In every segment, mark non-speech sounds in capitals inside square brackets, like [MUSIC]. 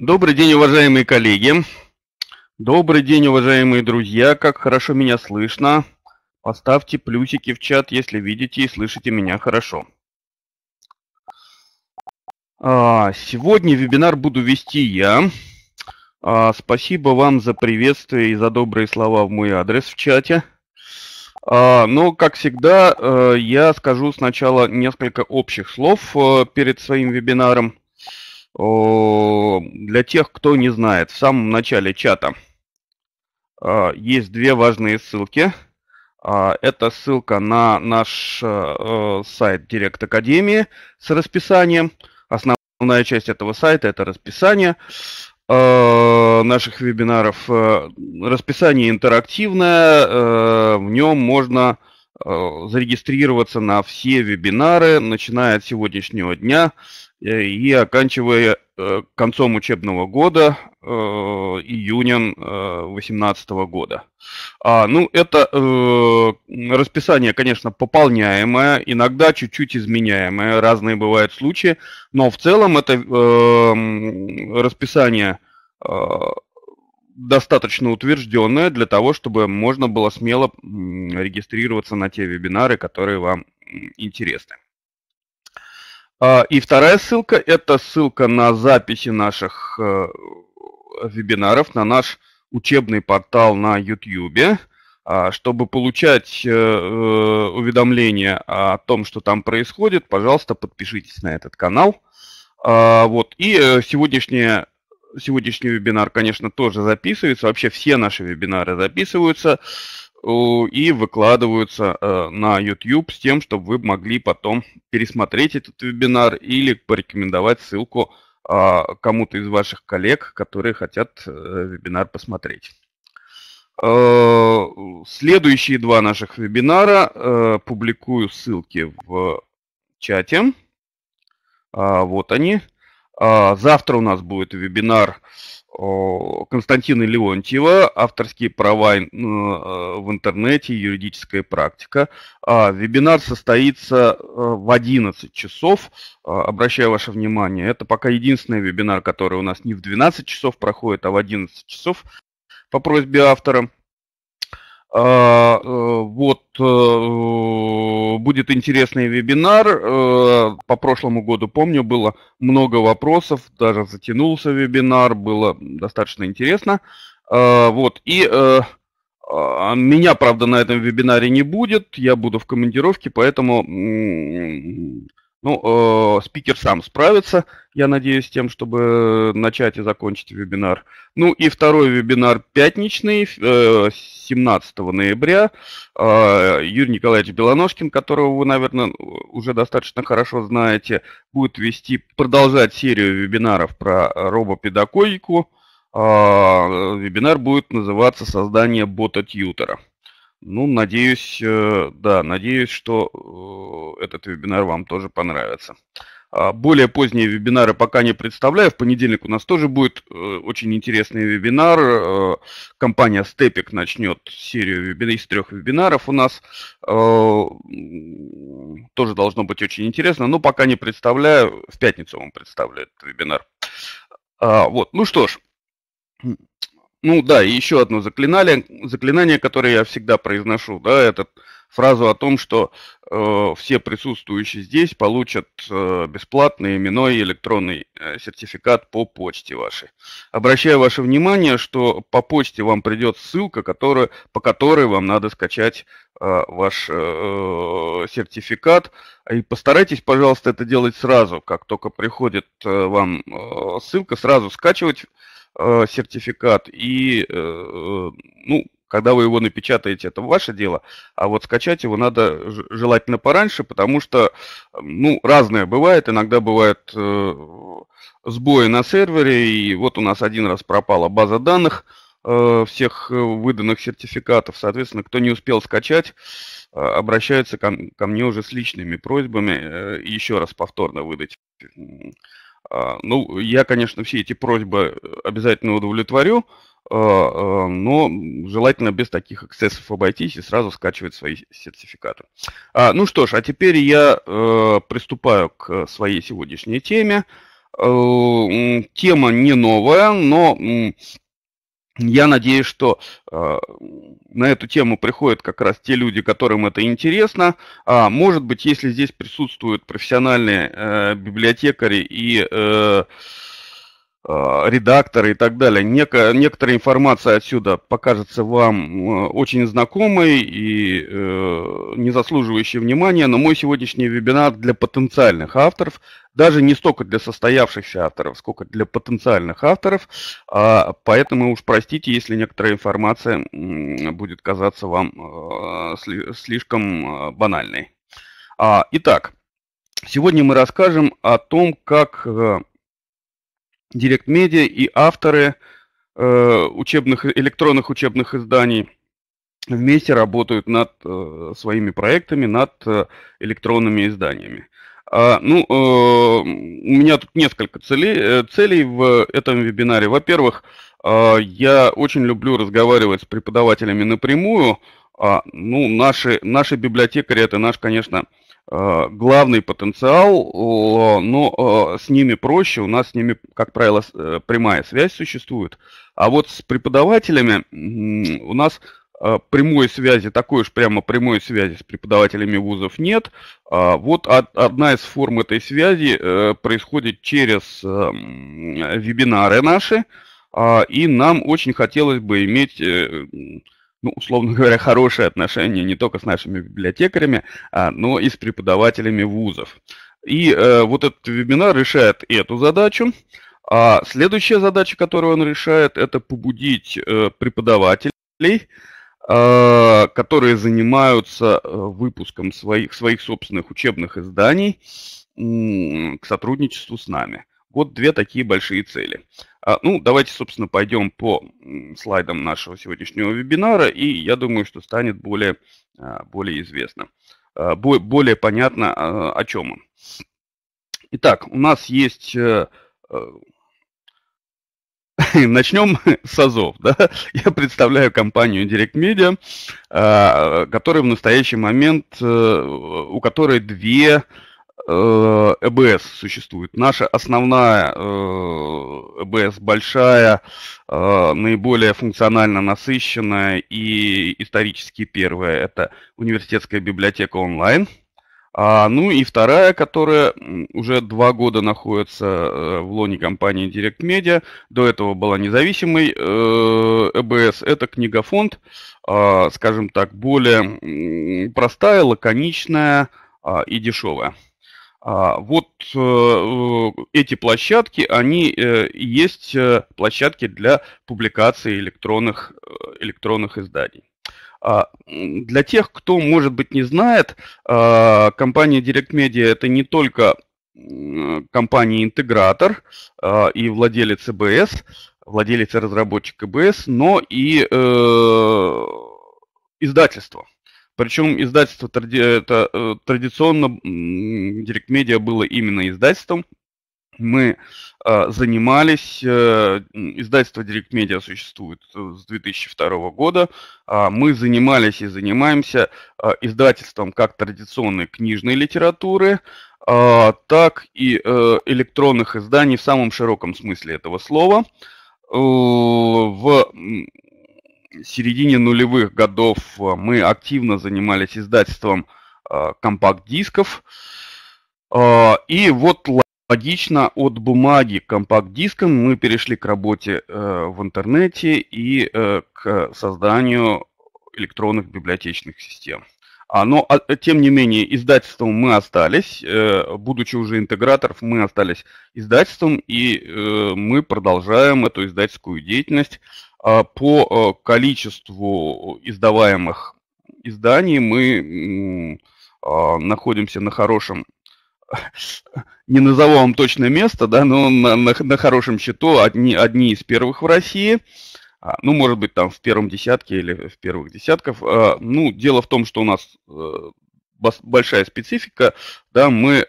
Добрый день, уважаемые коллеги. Добрый день, уважаемые друзья. Как хорошо меня слышно. Поставьте плюсики в чат, если видите и слышите меня хорошо. А, сегодня вебинар буду вести я. А, спасибо вам за приветствие и за добрые слова в мой адрес в чате. А, но, как всегда, э, я скажу сначала несколько общих слов э, перед своим вебинаром для тех, кто не знает, в самом начале чата а, есть две важные ссылки. А, это ссылка на наш э, сайт Директ Академии с расписанием. Основная часть этого сайта – это расписание э, наших вебинаров. Э, расписание интерактивное, в нем можно зарегистрироваться на все вебинары, начиная от сегодняшнего дня – Э, и оканчивая э, концом учебного года, э, июнем 2018 года. А, ну, это э, расписание, конечно, пополняемое, иногда чуть-чуть изменяемое, разные бывают случаи, но в целом это э, расписание э, достаточно утвержденное для того, чтобы можно было смело регистрироваться на те вебинары, которые вам интересны. Э, а, и вторая ссылка – это ссылка на записи наших э, вебинаров, на наш учебный портал на YouTube. А, чтобы получать э, э, уведомления о том, что там происходит, пожалуйста, подпишитесь на этот канал. А, вот. И сегодняшняя сегодняшний вебинар, конечно, тоже записывается. Вообще все наши вебинары записываются и выкладываются э, на YouTube с тем, чтобы вы могли потом пересмотреть этот вебинар или порекомендовать ссылку а, кому-то из ваших коллег, которые хотят э, вебинар посмотреть. Э, следующие два наших вебинара публикую ссылки в чате. А, вот они. А, завтра у нас будет вебинар Константина Леонтьева, авторские права э, э, в интернете, юридическая практика. А, вебинар состоится э, в 11 часов, а, обращаю ваше внимание. Это пока единственный вебинар, который у нас не в 12 часов проходит, а в 11 часов по просьбе автора. А, э, вот э, будет интересный вебинар. Э, по прошлому году, помню, было много вопросов, даже затянулся вебинар, было достаточно интересно. А, вот, и а, меня, правда, на этом вебинаре не будет, я буду в командировке, поэтому ну, э, спикер сам справится, я надеюсь, с тем, чтобы э, начать и закончить вебинар. Ну и второй вебинар пятничный, э, 17 ноября. Э, Юрий Николаевич Белоножкин, которого вы, наверное, уже достаточно хорошо знаете, будет вести, продолжать серию вебинаров про робопедагогику. А, э, вебинар будет называться «Создание бота-тьютера». Ну, надеюсь, э, да, надеюсь, что э, этот вебинар вам тоже понравится. А более поздние вебинары пока не представляю. В понедельник у нас тоже будет э, очень интересный вебинар. Компания Stepik начнет серию вебинаров из трех вебинаров у нас. Тоже должно быть очень интересно, но пока не представляю. В пятницу вам представляю этот вебинар. А, вот, ну что ж, ну да, и еще одно заклинание, заклинание, которое я всегда произношу, да, этот фразу о том, что э, все присутствующие здесь получат э, бесплатный именной электронный э, сертификат по почте вашей. Обращаю ваше внимание, что по почте вам придет ссылка, которая, по которой вам надо скачать э, ваш э, сертификат. И постарайтесь, пожалуйста, это делать сразу, как только приходит э, вам э, ссылка, сразу скачивать э, сертификат и э, э, ну, когда вы его напечатаете, это ваше дело, а вот скачать его надо желательно пораньше, потому что, ну, разное бывает. Иногда бывают э, сбои на сервере, и вот у нас один раз пропала база данных э, всех э, выданных сертификатов. Соответственно, кто не успел скачать, э, обращается ко, ко мне уже с личными просьбами э, еще раз повторно выдать а, ну, я, конечно, все эти просьбы э, обязательно удовлетворю, Э, э, но желательно без таких эксцессов обойтись и сразу скачивать свои сертификаты. А, ну что ж, а теперь я э, приступаю к своей сегодняшней теме. Тема не новая, но я надеюсь, что на эту тему приходят как раз те люди, которым это интересно. А, может быть, если здесь присутствуют профессиональные библиотекари и Э, редакторы и так далее. Некая, некоторая информация отсюда покажется вам э, очень знакомой и э, не заслуживающей внимания, но мой сегодняшний вебинар для потенциальных авторов, даже не столько для состоявшихся авторов, сколько для потенциальных авторов, а, поэтому уж простите, если некоторая информация будет казаться вам э, слишком э, банальной. А, итак, сегодня мы расскажем о том, как директ-медиа и авторы э, учебных, электронных учебных изданий вместе работают над э, своими проектами, над э, электронными изданиями. А, ну, у меня тут несколько целей, целей в этом вебинаре. Во-первых, а, я очень люблю разговаривать с преподавателями напрямую. А, ну, наши, наши библиотекари – это наш, конечно, Э, главный потенциал, но э, с ними проще, у нас с ними, как правило, э, прямая связь существует. А вот с преподавателями у нас прямой связи, такой уж прямо прямой связи с преподавателями вузов нет. А вот одна из форм этой связи происходит через вебинары наши, а, и нам очень хотелось бы иметь ну, условно говоря, хорошие отношения не только с нашими библиотекарями, а, но и с преподавателями вузов. И э, вот этот вебинар решает эту задачу. А следующая задача, которую он решает, это побудить э, преподавателей, э, которые занимаются э, выпуском своих, своих собственных учебных изданий, к сотрудничеству с нами. Вот две такие большие цели. А, ну, давайте, собственно, пойдем по слайдам нашего сегодняшнего вебинара, и я думаю, что станет более, а, более известно, а, более понятно, о чем он. Итак, у нас есть... Э, э, [LAUGHS] Начнем с АЗОВ. Да? [LAUGHS] Я представляю компанию Direct Media, которая в настоящий момент, э, у которой две Э, ЭБС существует. Наша основная э, ЭБС большая, э, наиболее функционально насыщенная и исторически первая. Это университетская библиотека онлайн. А, ну и вторая, которая уже два года находится в лоне компании Direct Media, до этого была независимой ЭБС, это книгофонд, а, скажем так, более простая, лаконичная а, и дешевая. А, вот э, э, эти площадки, они э, есть площадки для публикации электронных, электронных изданий. А, для тех, кто, может быть, не знает, а, компания Direct Media это не только компания-интегратор и владелец ЭБС, владелец и разработчик ЭБС, но и издательство – причем издательство тради... это, э, традиционно Direct Media было именно издательством. Мы э, занимались, э, издательство Direct Media существует э, с 2002 года, э, мы занимались и занимаемся э, издательством как традиционной книжной литературы, э, так и э, электронных изданий в самом широком смысле этого слова. Э, в середине нулевых годов э, мы активно занимались издательством э, компакт-дисков. Э, и вот логично от бумаги к компакт-дискам мы перешли к работе в интернете и к созданию электронных библиотечных систем. А, но, а, тем не менее, издательством мы остались, будучи уже интеграторов, мы остались издательством, и мы продолжаем эту издательскую деятельность а, по а, количеству издаваемых изданий мы а, находимся на хорошем [LAUGHS] не назову вам точное место, да, но на, на, на хорошем счету одни, одни из первых в России. Ну, может быть, там в первом десятке или в первых десятков. Ну, дело в том, что у нас э, большая специфика, да, мы э,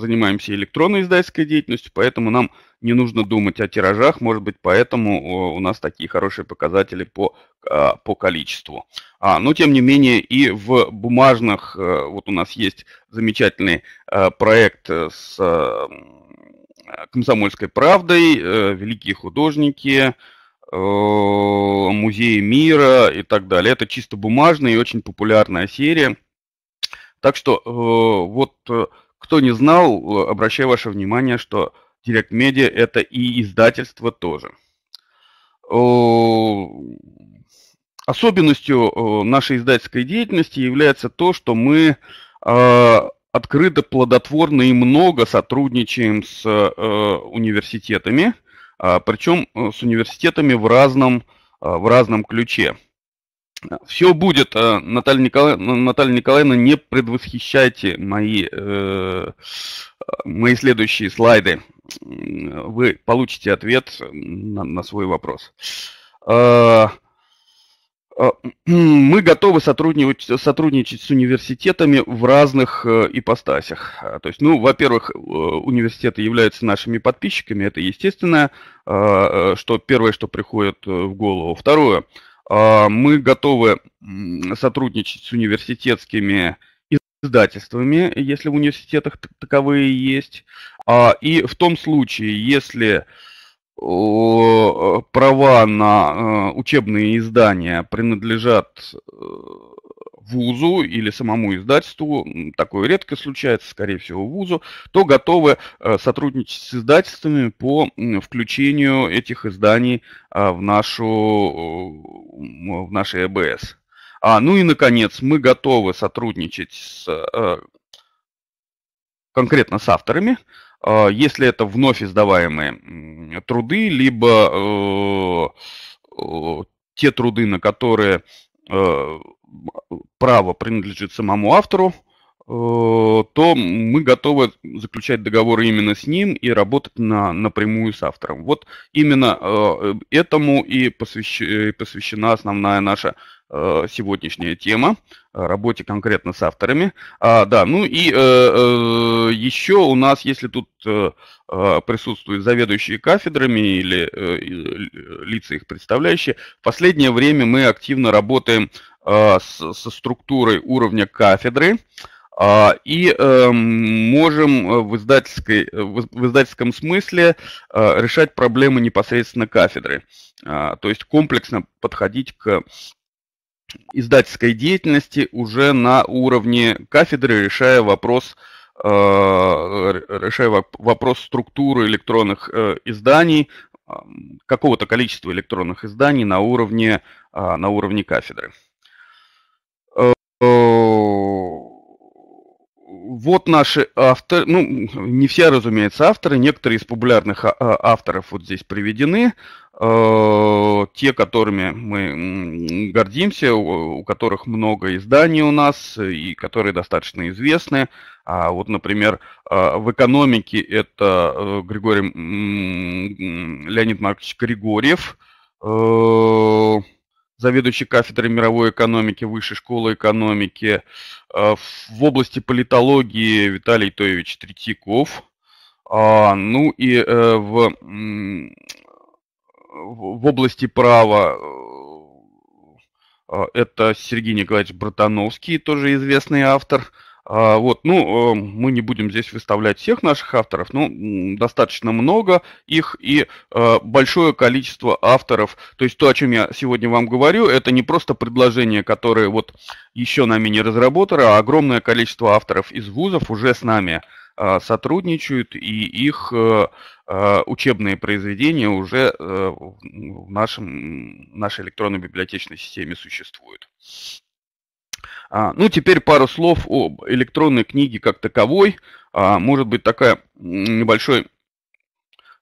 занимаемся электронной издательской деятельностью, поэтому нам не нужно думать о тиражах, может быть, поэтому э, у нас такие хорошие показатели по, а, по количеству. А, но, тем не менее, и в бумажных, э, вот у нас есть замечательный э, проект с «Комсомольской правдой», «Великие художники», музеи мира и так далее. Это чисто бумажная и очень популярная серия. Так что э, вот э, кто не знал, э, обращаю ваше внимание, что Direct Media это и издательство тоже. Особенностью нашей издательской деятельности является то, что мы открыто, плодотворно и много сотрудничаем с университетами, а, причем с университетами в разном, в разном ключе. Все будет, а, Наталья Николаевна, Наталья Николаевна, не предвосхищайте мои, э, мои следующие слайды. Вы получите ответ на, на свой вопрос. А, а, [CLEARS THROAT] мы готовы сотрудничать, сотрудничать с университетами в разных э, ипостасях. То есть, ну, во-первых, э, университеты являются нашими подписчиками, это естественно, э, что первое, что приходит в голову. Второе – а, мы готовы сотрудничать с университетскими издательствами, если в университетах таковые есть. А, и в том случае, если права на э, учебные издания принадлежат э, вузу или самому издательству, такое редко случается, скорее всего, вузу, то готовы э, сотрудничать с издательствами по включению этих изданий а, в, нашу, э, в наши ЭБС. А, ну и, наконец, мы готовы сотрудничать с, э, конкретно с авторами, а, если это вновь издаваемые труды, либо те труды, на которые право принадлежит самому автору, э, то мы готовы заключать договоры именно с ним и работать на, напрямую с автором. Вот именно э, этому э, и посвящена основная наша сегодняшняя тема работе конкретно с авторами. А, да, ну и э, еще у нас, если тут э, присутствуют заведующие кафедрами или э, лица их представляющие, в последнее время мы активно работаем а, со структурой уровня кафедры. А, и эм, можем э, в, издательской, э, в издательском смысле э, решать проблемы непосредственно кафедры. А, то есть комплексно подходить к издательской деятельности уже на уровне кафедры, решая вопрос решая вопрос структуры электронных изданий, эм, какого-то количества электронных изданий на уровне, на уровне кафедры. Э, вот наши авторы, ну, не все, разумеется, авторы, некоторые из популярных э, авторов вот здесь приведены, э, те, которыми мы гордимся, у которых много изданий у нас и которые достаточно известны. А вот, например, в экономике это Григорий, Леонид Маркович Григорьев, заведующий кафедрой мировой экономики Высшей школы экономики. Э, в области политологии Виталий Тоевич Третьяков. А, ну и э, в, в области права э, это Сергей Николаевич Братановский, тоже известный автор – а, вот, ну, э, мы не будем здесь выставлять всех наших авторов, но достаточно много их и э, большое количество авторов. То есть то, о чем я сегодня вам говорю, это не просто предложения, которые вот еще нами не разработаны, а огромное количество авторов из вузов уже с нами а, сотрудничают, и их э, учебные произведения уже в нашем, нашей электронной библиотечной системе существуют. А, ну, теперь пару слов об электронной книге как таковой. А, может быть, такая небольшое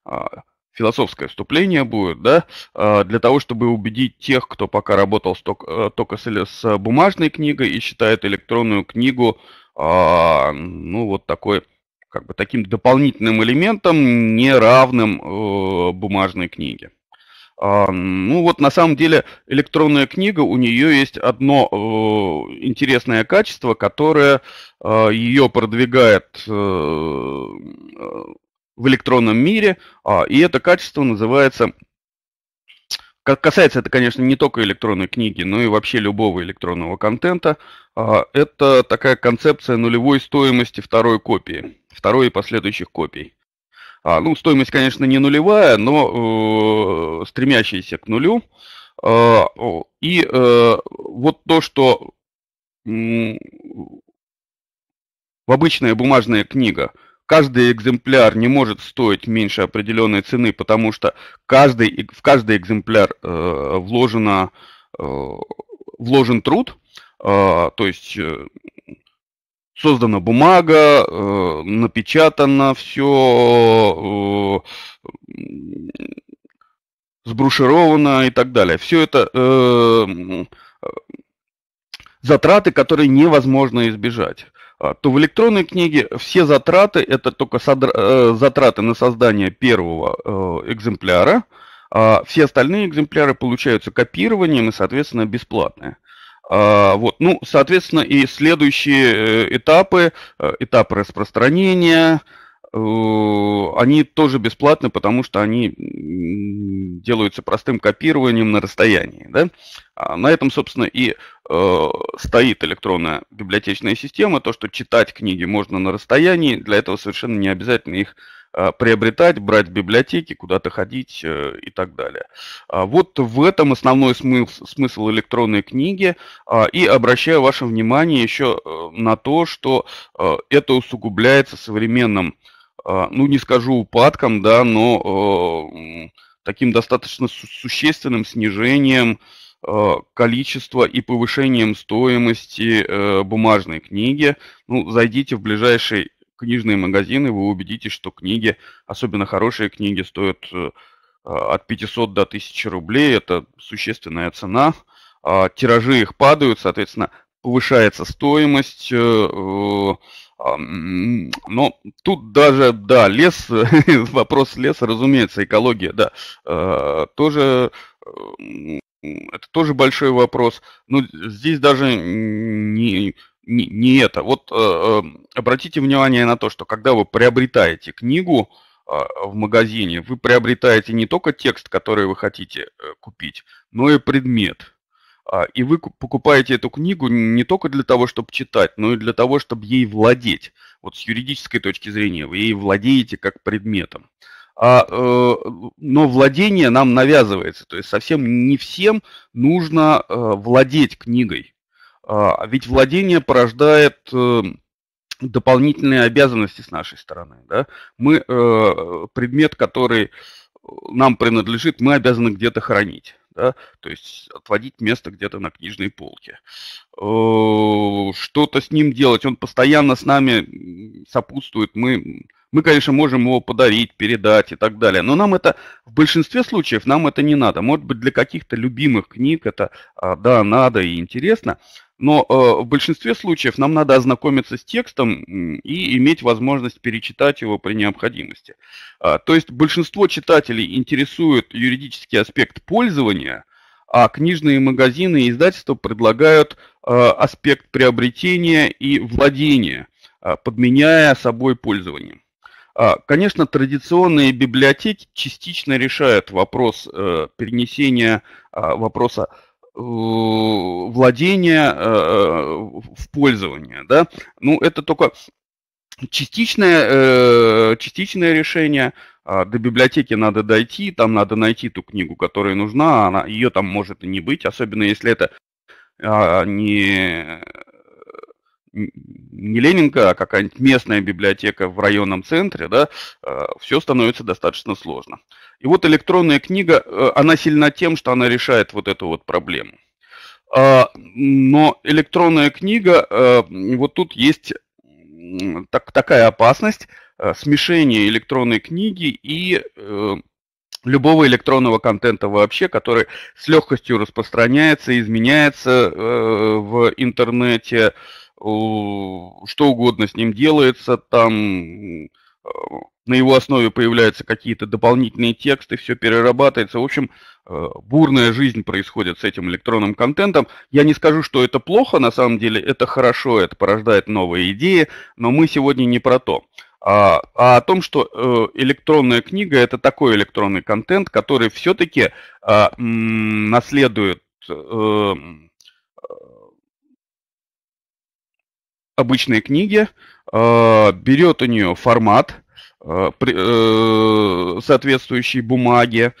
а, философское вступление будет, да, а, для того, чтобы убедить тех, кто пока работал э, только, только с бумажной книгой и считает электронную книгу, а, ну, вот такой, как бы таким дополнительным элементом, неравным э, бумажной книге. А, ну вот на самом деле электронная книга, у нее есть одно э, интересное качество, которое э, ее продвигает э, в электронном мире, а, и это качество называется Касается это, конечно, не только электронной книги, но и вообще любого электронного контента. А, это такая концепция нулевой стоимости второй копии, второй и последующих копий. А, ну, стоимость, конечно, не нулевая, но э, стремящаяся к нулю. Э, и э, вот то, что э, в обычная бумажная книга каждый экземпляр не может стоить меньше определенной цены, потому что каждый, в каждый экземпляр э, вложено, э, вложен труд, э, то есть... Э, создана бумага, э, напечатано все, э, сбрушировано и так далее. Все это э, затраты, которые невозможно избежать. А то в электронной книге все затраты это только содра, э, затраты на создание первого э, экземпляра, а все остальные экземпляры получаются копированием и, ну, соответственно, бесплатные. А, вот. Ну, соответственно, и следующие э, этапы, э, этапы распространения, э, они тоже бесплатны, потому что они делаются простым копированием на расстоянии. Да? А на этом, собственно, и э, стоит электронная библиотечная система, то, что читать книги можно на расстоянии, для этого совершенно не обязательно их а, приобретать, брать в библиотеки, куда-то ходить э, и так далее. А вот в этом основной смысл, смысл электронной книги. А, и обращаю ваше внимание еще э, на то, что э, это усугубляется современным, ну не скажу упадком, да, но таким достаточно существенным снижением количество и повышением стоимости бумажной книги. Ну, зайдите в ближайший книжные магазины, вы убедитесь, что книги, особенно хорошие книги, стоят э, от 500 до 1000 рублей. Это существенная цена. А тиражи их падают, соответственно, повышается стоимость. Э, э, но тут даже, да, лес, [LAUGHS] вопрос леса, разумеется, экология, да, тоже это тоже большой вопрос. Ну, здесь даже не, не, не это. Вот э, эм, обратите внимание на то, что когда вы приобретаете книгу э, в магазине, вы приобретаете не только текст, который вы хотите э, купить, но и предмет. Э, и вы покупаете эту книгу не только для того, чтобы читать, но и для того, чтобы ей владеть. Вот с юридической точки зрения вы ей владеете как предметом. А, э, но владение нам навязывается, то есть совсем не всем нужно э, владеть книгой. А, а ведь владение порождает эм, дополнительные обязанности с нашей стороны. Да? Мы э, предмет, который э, нам принадлежит, мы обязаны где-то хранить. Да? То есть отводить место где-то на книжной полке. Э, что-то с ним делать, он постоянно с нами сопутствует, мы мы, конечно, можем его подарить, передать и так далее, но нам это, в большинстве случаев, нам это не надо. Может быть, для каких-то любимых книг это, а, да, надо и интересно, но э, в большинстве случаев нам надо ознакомиться с текстом и иметь возможность перечитать его при необходимости. А, то есть большинство читателей интересует юридический аспект пользования – а книжные магазины и издательства предлагают э, аспект приобретения и владения, а, подменяя собой пользование. А, конечно, традиционные библиотеки частично решают вопрос э, перенесения а, вопроса э, владения э, в пользование. Да? Ну, это только частичное, частичное решение. А, до библиотеки надо дойти, там надо найти ту книгу, которая нужна, она, ее там может и не быть, особенно если это не не Ленинка, а какая-нибудь местная библиотека в районном центре, да, э, все становится достаточно сложно. И вот электронная книга, э, она сильна тем, что она решает вот эту вот проблему. А, но электронная книга, э, вот тут есть так, такая опасность смешение электронной книги и любого электронного контента вообще, который с легкостью распространяется, изменяется в интернете, что угодно с ним делается, там э, на его основе появляются какие-то дополнительные тексты, все перерабатывается. В общем, э, бурная жизнь происходит с этим электронным контентом. Я не скажу, что это плохо, на самом деле это хорошо, это порождает новые идеи, но мы сегодня не про то. А, а о том, что э, электронная книга это такой электронный контент, который все-таки наследует обычной книге, э, берет у нее формат, э, э, соответствующей бумаге,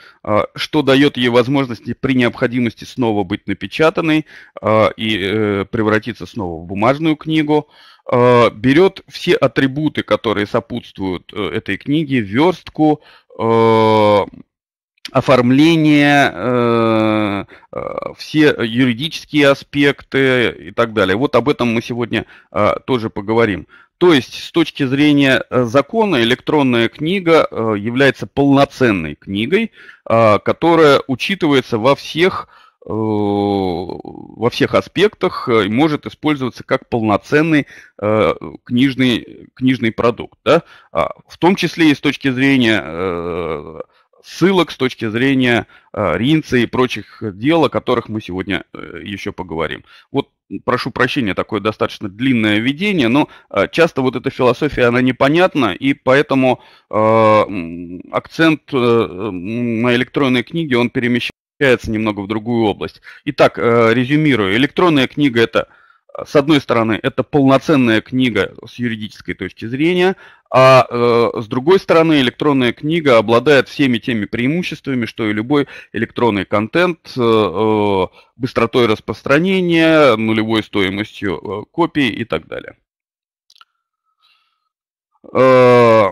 что дает ей возможность при необходимости снова быть напечатанной и превратиться снова в бумажную книгу, берет все атрибуты, которые сопутствуют этой книге, верстку, оформление, э, э, все юридические аспекты и так далее. Вот об этом мы сегодня э, тоже поговорим. То есть с точки зрения закона электронная книга является полноценной книгой, которая учитывается во всех во всех аспектах и может использоваться как полноценный книжный, книжный продукт. Да? А в том числе и с точки зрения ссылок с точки зрения э, Ринца и прочих дел, о которых мы сегодня э, еще поговорим. Вот прошу прощения, такое достаточно длинное введение, но э, часто вот эта философия, она непонятна, и поэтому акцент на электронной книге, он перемещается немного в другую область. Итак, резюмирую. Электронная книга – это – с одной стороны, это полноценная книга с юридической точки зрения, а э, с другой стороны, электронная книга обладает всеми теми преимуществами, что и любой электронный контент, э, э быстротой распространения, нулевой стоимостью э, копий и так далее. Э,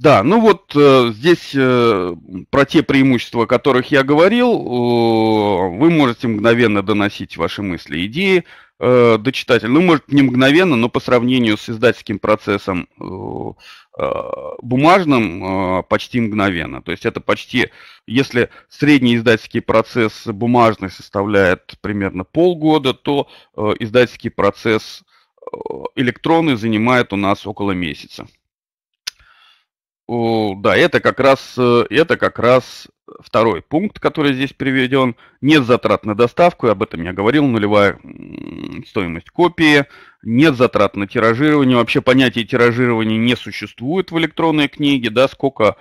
да, ну вот э, здесь э, про те преимущества, о которых я говорил, э, вы можете мгновенно доносить ваши мысли, идеи э, до читателя. Ну, может, не мгновенно, но по сравнению с издательским процессом э, э, бумажным э, почти мгновенно. То есть это почти, если средний издательский процесс бумажный составляет примерно полгода, то э, издательский процесс э, электронный занимает у нас около месяца да, это как раз, э, это как раз второй пункт, который здесь приведен. Нет затрат на доставку, об этом я говорил, нулевая стоимость копии, нет затрат на тиражирование. Вообще понятие тиражирования не существует в электронной книге, да, сколько,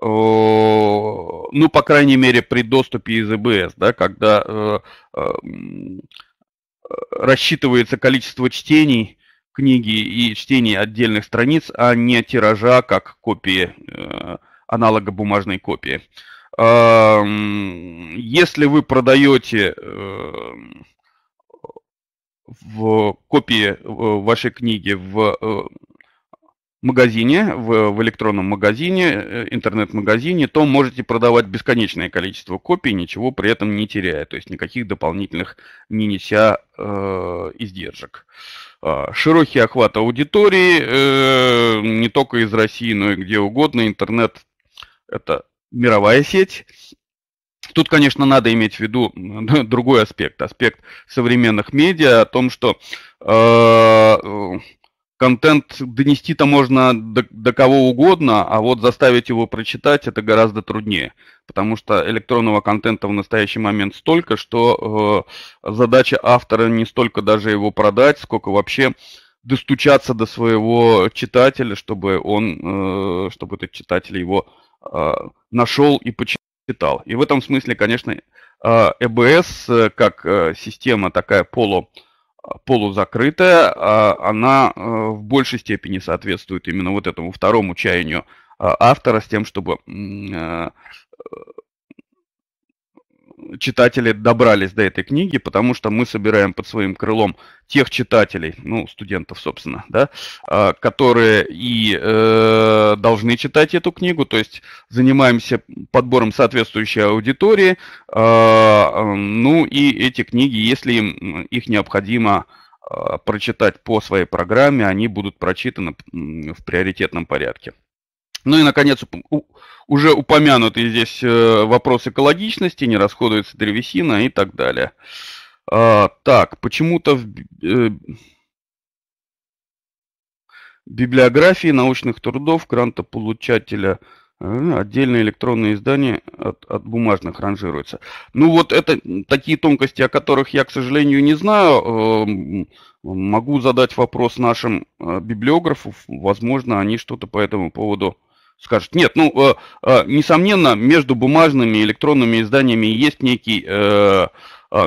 э, ну, по крайней мере, при доступе из ЭБС, да, когда э, э, э рассчитывается количество чтений, книги и чтение отдельных страниц, а не тиража как копии, э, аналога бумажной копии. Эм, если вы продаете эм, в копии э, вашей книги в э, магазине, в, в электронном магазине, интернет-магазине, то можете продавать бесконечное количество копий, ничего при этом не теряя, то есть никаких дополнительных не неся э, издержек. Э, Э, широкий охват аудитории, э, не только из России, но и где угодно. Интернет – это мировая сеть. Тут, конечно, надо иметь в виду э, другой аспект, аспект современных медиа о том, что контент донести-то можно до, до кого угодно, а вот заставить его прочитать это гораздо труднее, потому что электронного контента в настоящий момент столько, что э, задача автора не столько даже его продать, сколько вообще достучаться до своего читателя, чтобы он, э, чтобы этот читатель его э, нашел и почитал. И в этом смысле, конечно, э, ЭБС э, как э, система такая полу полузакрытая, а она э, в большей степени соответствует именно вот этому второму чаянию а, автора с тем, чтобы э, читатели добрались до этой книги, потому что мы собираем под своим крылом тех читателей, ну, студентов, собственно, да, а, которые и э, должны читать эту книгу, то есть занимаемся подбором соответствующей аудитории, э, ну, и эти книги, если им их необходимо э, прочитать по своей программе, они будут прочитаны в приоритетном порядке. Ну и, наконец, уже упомянутый здесь э, вопрос экологичности, не расходуется древесина и так далее. А, так, почему-то в э, библиографии научных трудов грантополучателя получателя э, отдельные электронные издания от, от бумажных ранжируются. Ну вот это такие тонкости, о которых я, к сожалению, не знаю. Эм, могу задать вопрос нашим библиографам. Возможно, они что-то по этому поводу э, скажут. Нет, ну, э, э, несомненно, между бумажными и электронными изданиями есть некий, э,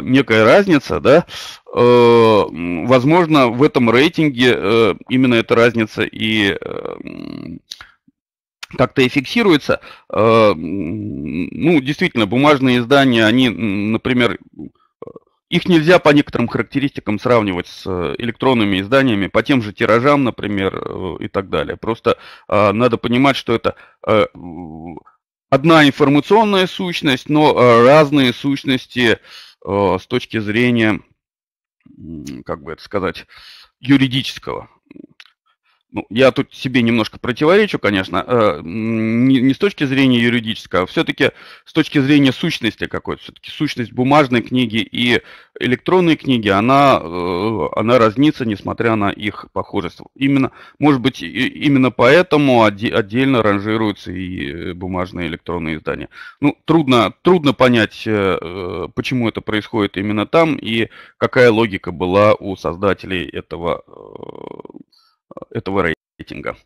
некая разница, да. возможно, в этом рейтинге именно эта разница и как-то и фиксируется. ну, действительно, бумажные издания, они, например, их нельзя по некоторым характеристикам сравнивать с э, электронными изданиями по тем же тиражам, например, э, и так далее. Просто а, надо понимать, что это э, одна информационная сущность, но разные сущности с точки зрения, как бы это сказать, юридического. Ну, я тут себе немножко противоречу, конечно, э, не, не с точки зрения юридического, а все-таки с точки зрения сущности какой-то. Все-таки сущность бумажной книги и электронной книги, она, э, она разнится, несмотря на их похожество. Именно, может быть, именно поэтому отдельно ранжируются и э, бумажные и электронные издания. Ну, трудно, трудно понять, почему это происходит именно там и какая логика была у создателей этого этого рейтинга.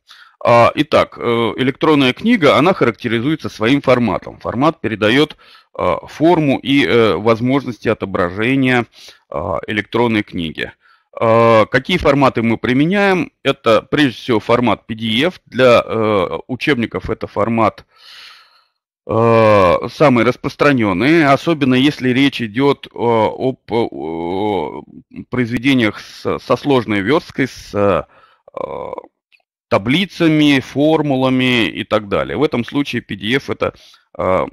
А, итак, э, электронная книга, она характеризуется своим форматом. Формат передает а, форму и э, возможности отображения а, электронной книги. Какие форматы мы применяем? Это прежде всего формат PDF. Для э, учебников это формат самые распространенные, особенно если речь идет об произведениях со сложной версткой, с Э, таблицами, формулами и так далее. В этом случае PDF это э,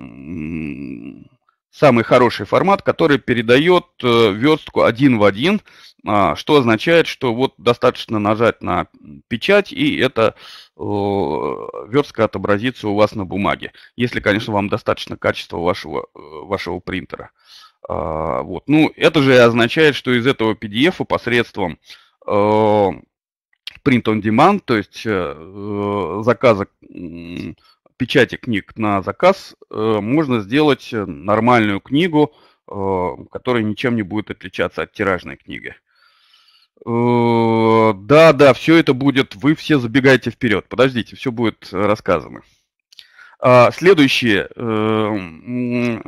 самый хороший формат, который передает э, верстку один в один, а, что означает, что вот достаточно нажать на печать, и эта верстка отобразится у вас на бумаге. Если, конечно, вам достаточно качества вашего, вашего принтера. А, вот. Ну, это же означает, что из этого PDF посредством print on demand, то есть э, заказа э, печати книг на заказ, э, можно сделать э, нормальную книгу, э, которая ничем не будет отличаться от тиражной книги. Э, да, да, все это будет, вы все забегаете вперед, подождите, все будет рассказано. А, следующие, э,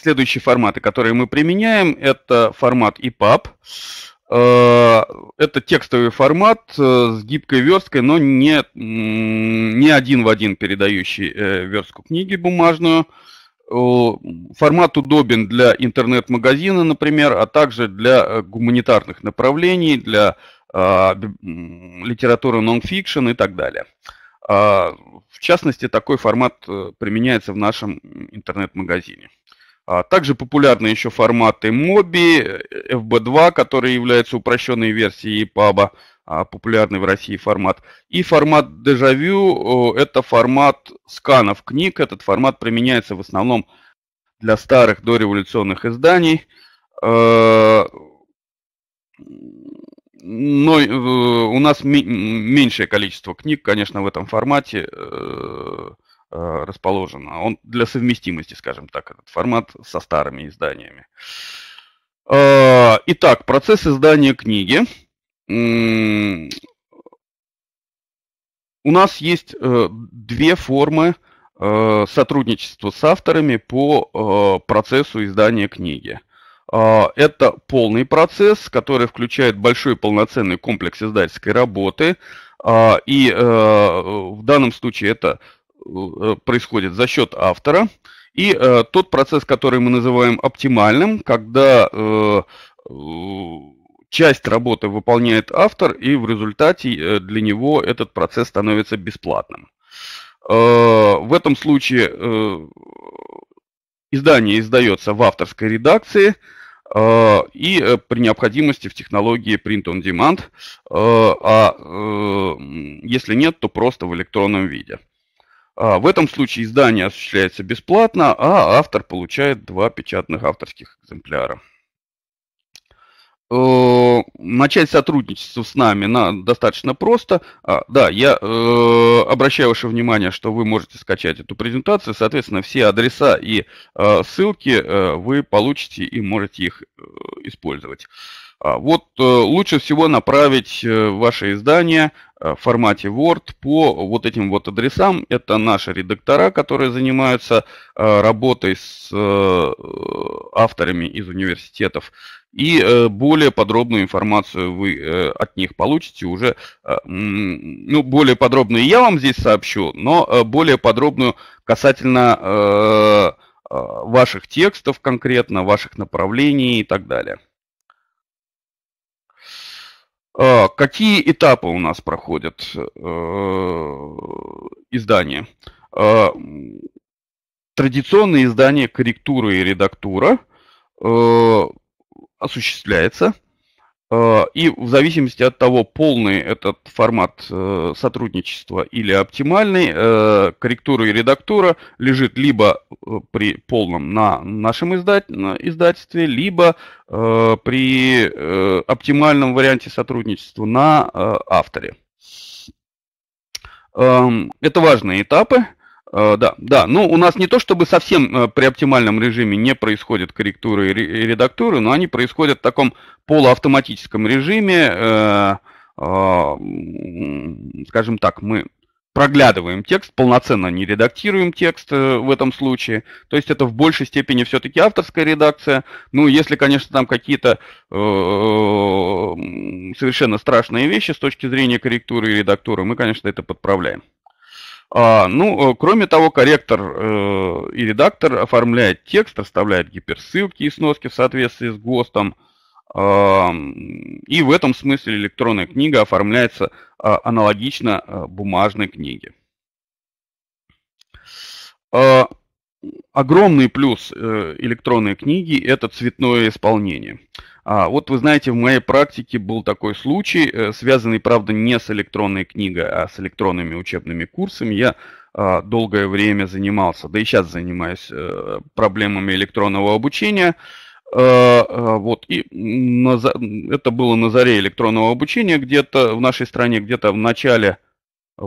следующие форматы, которые мы применяем, это формат EPUB. Э, это текстовый формат э, с гибкой версткой, но не, не один в один передающий э, верстку книги бумажную. Формат удобен для интернет-магазина, например, а также для гуманитарных направлений, для а, литературы нон-фикшн и так далее. А, в частности, такой формат применяется в нашем интернет-магазине. А также популярны еще форматы MOBI, э, FB2, который является упрощенной версией PUBG, а популярный в России формат. И формат дежавю – это формат сканов книг. Этот формат применяется в основном для старых дореволюционных изданий. Э, но э, у нас меньшее количество книг, конечно, в этом формате. Э, расположено. А он для совместимости, скажем так, этот формат со старыми изданиями. Э, итак, процесс издания книги. У нас есть э, две формы сотрудничества с авторами по процессу издания книги. Это полный процесс, который включает большой полноценный комплекс издательской работы. И в данном случае это Э, происходит за счет автора. И э, тот процесс, который мы называем оптимальным, когда э, э часть работы выполняет автор, и в результате э, для него этот процесс становится бесплатным. В этом случае издание издается в авторской редакции и при необходимости в технологии Print on Demand, а если нет, то просто в электронном виде. А, в этом случае издание осуществляется бесплатно, а автор получает два печатных авторских экземпляра. Э, начать сотрудничество с нами достаточно просто. А, да, я э, обращаю ваше внимание, что вы можете скачать эту презентацию. Соответственно, все адреса и э, ссылки вы получите и можете их использовать. А, вот э, лучше всего направить э, ваше издание э, в формате Word по вот этим вот адресам. Это наши редактора, которые занимаются работой с авторами из университетов. И более подробную информацию вы от них получите уже. Ну, более подробную я вам здесь сообщу, но более подробную касательно ваших текстов конкретно, ваших направлений и так далее. А, какие этапы у нас проходят э, издания? А, Традиционное издание корректура и редактура э, осуществляется Э, и в зависимости от того, полный этот формат э, сотрудничества или оптимальный, э, корректура и редактура лежит либо при полном на нашем издательстве, либо при оптимальном варианте сотрудничества на авторе. Эм, это важные этапы. Э, да, да. Ну, у нас не то чтобы совсем э, при оптимальном режиме не происходят корректуры и редактуры, но они происходят в таком полуавтоматическом режиме. Э, скажем так, мы проглядываем текст, полноценно не редактируем текст в этом случае. То есть это в большей степени все-таки авторская редакция. Ну, если, конечно, там какие-то совершенно страшные вещи с точки зрения корректуры и редактуры, мы, конечно, это подправляем. А, ну, э, кроме того, корректор э, и редактор оформляет текст, расставляет гиперссылки и сноски в соответствии с ГОСТом. Э, и в этом смысле электронная книга оформляется э, аналогично э, бумажной книге. Э, огромный плюс э, электронной книги – это цветное исполнение. А, вот вы знаете, в моей практике был такой случай, э, связанный, правда, не с электронной книгой, а с электронными учебными курсами. Я а, долгое время занимался, да и сейчас занимаюсь а, проблемами электронного обучения. Вот, и на, это было на заре электронного обучения где-то в нашей стране, где-то в начале –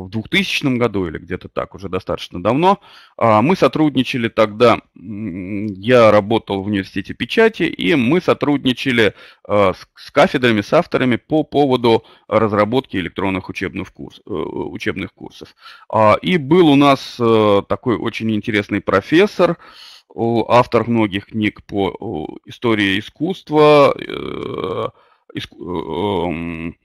в 2000 году или где-то так, уже достаточно давно. А, мы сотрудничали тогда, я работал в университете печати, и мы сотрудничали а, с кафедрами, с авторами по поводу разработки электронных учебных, курс, э, учебных курсов. А, и был у нас э, такой очень интересный профессор, автор многих книг по истории искусства, э, иск эм,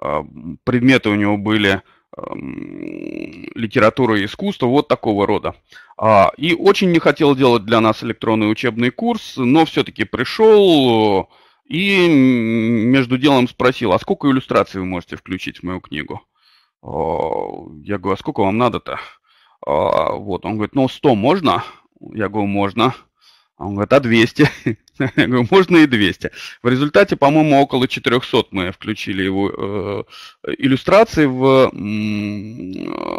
а, предметы у него были а, литература и искусство, вот такого рода. А, и очень не хотел делать для нас электронный учебный курс, но все-таки пришел и между делом спросил, а сколько иллюстраций вы можете включить в мою книгу? Я говорю, а сколько вам надо-то? Вот, он говорит, ну 100 можно? Я говорю, можно. А он говорит, а 200? [LAUGHS] Я говорю, можно и 200. В результате, по-моему, около 400 мы включили его э, иллюстрации в,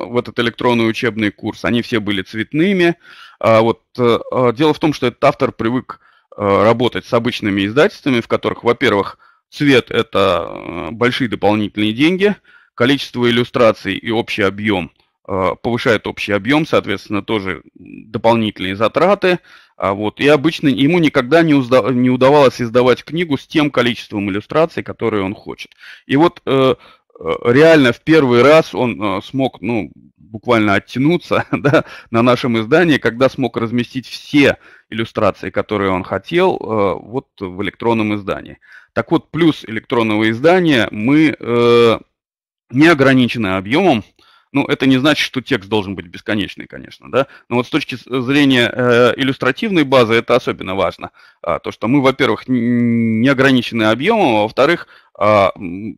в этот электронный учебный курс. Они все были цветными. А вот, э, а дело в том, что этот автор привык э, работать с обычными издательствами, в которых, во-первых, цвет – это э, большие дополнительные деньги, количество иллюстраций и общий объем э, – повышает общий объем, соответственно, тоже дополнительные затраты – а вот, и обычно ему никогда не, узда- не удавалось издавать книгу с тем количеством иллюстраций, которые он хочет. И вот э, э реально в первый раз он э, смог, ну, буквально оттянуться [LAUGHS] да, на нашем издании, когда смог разместить все иллюстрации, которые он хотел, э, вот в электронном издании. Так вот, плюс электронного издания мы э, не ограничены объемом, ну, это не значит, что текст должен быть бесконечный, конечно, да. Но вот с точки зрения э, иллюстративной базы это особенно важно. А, то, что мы, во-первых, не ограничены объемом, а во-вторых, а,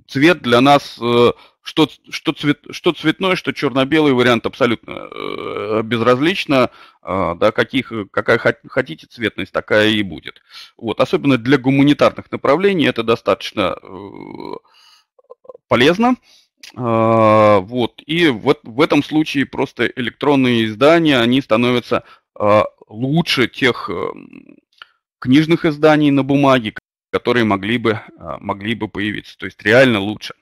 цвет для нас э, что, что, цвет, что цветной, что черно-белый вариант абсолютно э, безразлично, э, да, каких, какая хотите цветность, такая и будет. Вот, особенно для гуманитарных направлений это достаточно э, полезно. Э, а, вот. И вот в этом случае просто электронные издания, они становятся а, лучше тех эм, книжных изданий на бумаге, которые могли бы, а, могли бы появиться. То есть реально лучше.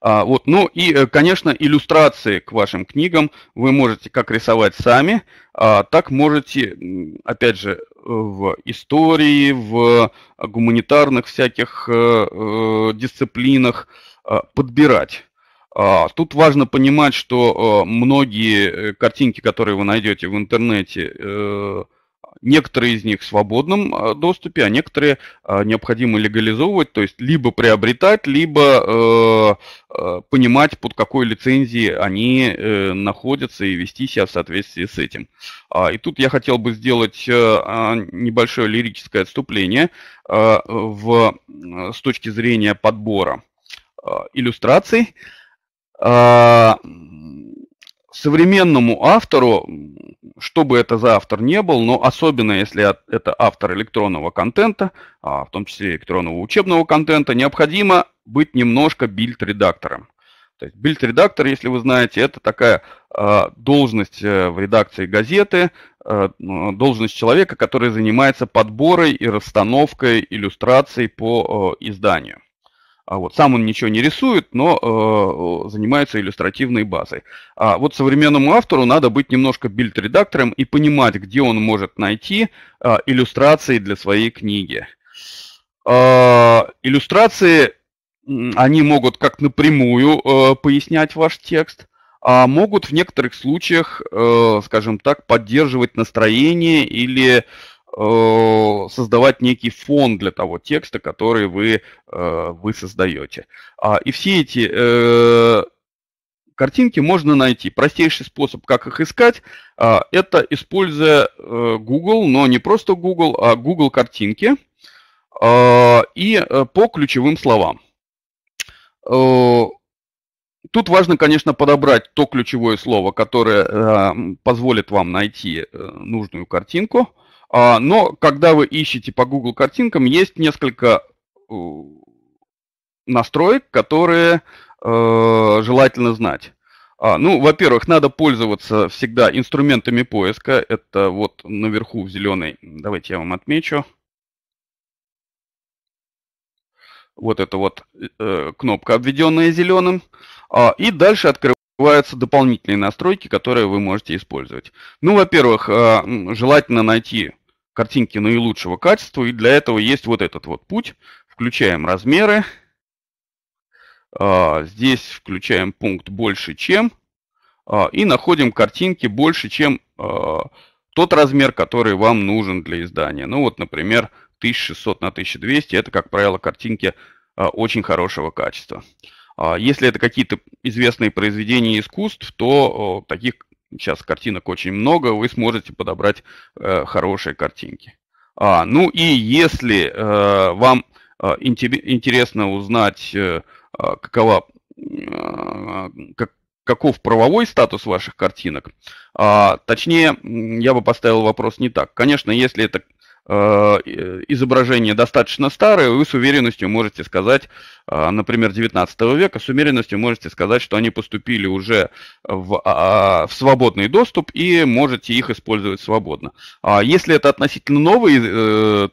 Вот. Ну и, э, конечно, иллюстрации к вашим книгам вы можете как рисовать сами, так можете, опять же, в истории, в гуманитарных всяких э, э, дисциплинах, Э, подбирать. А, тут важно понимать, что э, многие э, картинки, которые вы найдете в интернете, некоторые из них в свободном доступе, а некоторые необходимо легализовывать, то есть либо приобретать, либо понимать, под какой лицензией они находятся и вести себя в соответствии с этим. А, и тут я хотел бы сделать а, небольшое лирическое отступление в, с точки зрения подбора. А, иллюстраций а, современному автору, что бы это за автор не был, но особенно если это автор электронного контента, а, в том числе электронного учебного контента, необходимо быть немножко бильд-редактором. То есть бильд-редактор, если вы знаете, это такая должность э, в редакции газеты, э, ну, должность человека, который занимается подборой и расстановкой иллюстраций по э, изданию. А вот сам он ничего не рисует, но э, занимается иллюстративной базой. А вот современному автору надо быть немножко бильд-редактором и понимать, где он может найти э, иллюстрации для своей книги. Э, иллюстрации они могут как напрямую э, пояснять ваш текст, а могут в некоторых случаях, э, скажем так, поддерживать настроение или Э, создавать некий фон для того текста, который вы, э, вы создаете. А, и все эти э, картинки можно найти. Простейший способ, как их искать, это используя Google, но не просто Google, а Google картинки и по ключевым словам. Тут важно, конечно, подобрать то ключевое слово, которое позволит вам найти нужную картинку – а, но когда вы ищете по Google картинкам, есть несколько э, настроек, которые э, желательно знать. А, ну, во-первых, надо пользоваться всегда инструментами поиска. Это вот наверху в зеленой. Давайте я вам отмечу. Вот это вот э, кнопка, обведенная зеленым. А, и дальше открываем открываются дополнительные настройки, которые вы можете использовать. Ну, во-первых, э, желательно найти картинки наилучшего качества, и для этого есть вот этот вот путь. Включаем размеры. А, здесь включаем пункт «больше чем», а, и находим картинки больше, чем а, тот размер, который вам нужен для издания. Ну вот, например, 1600 на 1200, это, как правило, картинки очень хорошего качества. А если это какие-то известные произведения искусств, то таких сейчас картинок очень много, вы сможете подобрать э, хорошие картинки. А, ну и если э, вам э, интересно узнать, а, какова, как, каков правовой статус ваших картинок. А, точнее, я бы поставил вопрос не так. Конечно, если это Э, изображение достаточно старое, вы с уверенностью можете сказать, а, например, 19 века, с уверенностью можете сказать, что они поступили уже в, а, в свободный доступ и можете их использовать свободно. А Если это относительно новые, э,